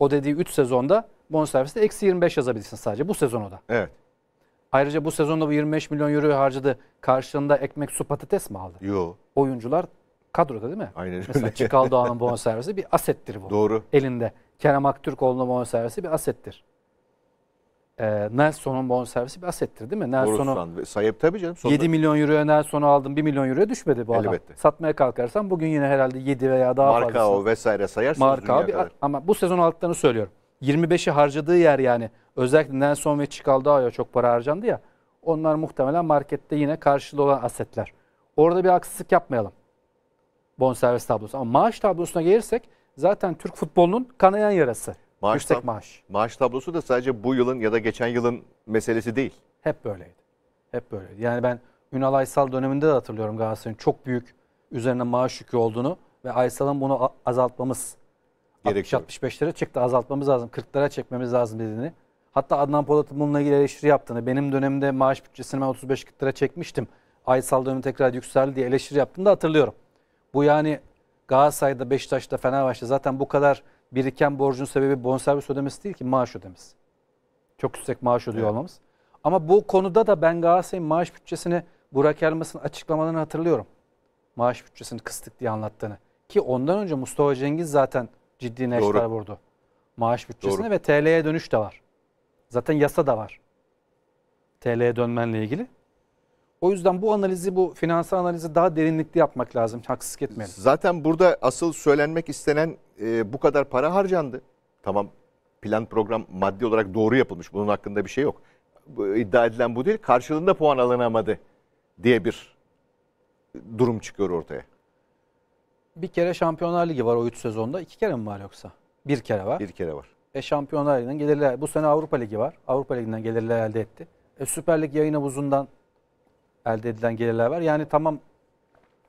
o dediği 3 sezonda bonserviste eksi 25 yazabilirsin sadece bu sezon o da. Evet. Ayrıca bu sezonda bu 25 milyon euroyu harcadı. Karşılığında ekmek su patates mi aldı? Yok. Oyuncular kadroda değil mi? Aynen öyle. Mesela [LAUGHS] Çıkal Doğan'ın bonservisi bir asettir bu. Doğru. Elinde. Kerem Aktürkoğlu'nun bonservisi bir asettir. Ee, Nelson'un bonservisi bir asettir değil mi? Nelson'u sayıp tabii canım. Sonunda... 7 milyon euroya Nelson'u aldım 1 milyon euroya düşmedi bu adam. Elbette. Satmaya kalkarsan bugün yine herhalde 7 veya daha fazla. Marka o vesaire sayarsın. Marka abi, kadar. Ama bu sezon aldıklarını söylüyorum. 25'i harcadığı yer yani özellikle Nelson ve Çıkal Çikaldağ'a çok para harcandı ya. Onlar muhtemelen markette yine karşılığı olan asetler. Orada bir haksızlık yapmayalım bonservis tablosu. Ama maaş tablosuna gelirsek zaten Türk futbolunun kanayan yarası. Maaş Yüksek tab- maaş. Maaş tablosu da sadece bu yılın ya da geçen yılın meselesi değil. Hep böyleydi. Hep böyleydi. Yani ben Ünal Aysal döneminde de hatırlıyorum Galatasaray'ın çok büyük üzerine maaş yükü olduğunu ve Aysal'ın bunu azaltmamız 60-65'lere çıktı azaltmamız lazım 40'lara çekmemiz lazım dediğini. Hatta Adnan Polat'ın bununla ilgili eleştiri yaptığını benim dönemde maaş bütçesini ben 35-40'lara çekmiştim. Aysal dönemi tekrar yükseldi diye eleştiri yaptığını da hatırlıyorum. Bu yani Galatasaray'da, Beşiktaş'ta, Fenerbahçe'de zaten bu kadar biriken borcun sebebi bonservis ödemesi değil ki maaş ödemesi. Çok yüksek maaş ödüyor evet. olmamız. Ama bu konuda da ben Galatasaray'ın maaş bütçesini Burak Elmas'ın açıklamalarını hatırlıyorum. Maaş bütçesini kıstık diye anlattığını. Ki ondan önce Mustafa Cengiz zaten ciddi neşter vurdu. Maaş bütçesine Doğru. ve TL'ye dönüş de var. Zaten yasa da var. TL'ye dönmenle ilgili. O yüzden bu analizi, bu finansal analizi daha derinlikli yapmak lazım. Haksızlık etmeyelim. Zaten burada asıl söylenmek istenen e, bu kadar para harcandı. Tamam plan program maddi olarak doğru yapılmış. Bunun hakkında bir şey yok. Bu, iddia edilen bu değil. Karşılığında puan alınamadı diye bir durum çıkıyor ortaya. Bir kere Şampiyonlar Ligi var o 3 sezonda. İki kere mi var yoksa? Bir kere var. Bir kere var. E Şampiyonlar Ligi'nden gelirler. Bu sene Avrupa Ligi var. Avrupa Ligi'nden gelirler elde etti. E, Süper Lig yayın havuzundan elde edilen gelirler var. Yani tamam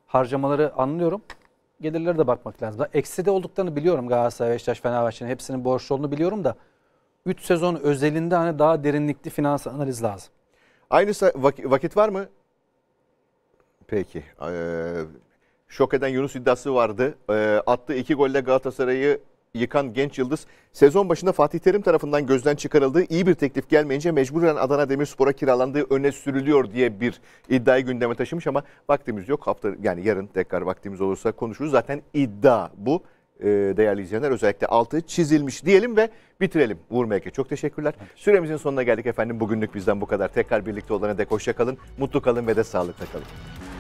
harcamaları anlıyorum. Gelirlere de bakmak lazım. Ekside olduklarını biliyorum Galatasaray, Beşiktaş, Fenerbahçe'nin hepsinin borçlu olduğunu biliyorum da 3 sezon özelinde hani daha derinlikli finans analiz lazım. Aynı vakit var mı? Peki. Ee, şok eden Yunus iddiası vardı. E, attığı iki golle Galatasaray'ı yıkan genç yıldız sezon başında Fatih Terim tarafından gözden çıkarıldığı iyi bir teklif gelmeyince mecburen Adana Demirspor'a kiralandığı öne sürülüyor diye bir iddiayı gündeme taşımış ama vaktimiz yok. Hafta yani yarın tekrar vaktimiz olursa konuşuruz. Zaten iddia bu e, değerli izleyenler özellikle altı çizilmiş diyelim ve bitirelim. Uğur Meyke çok teşekkürler. Süremizin sonuna geldik efendim. Bugünlük bizden bu kadar. Tekrar birlikte olana dek hoşça kalın, mutlu kalın ve de sağlıkla kalın.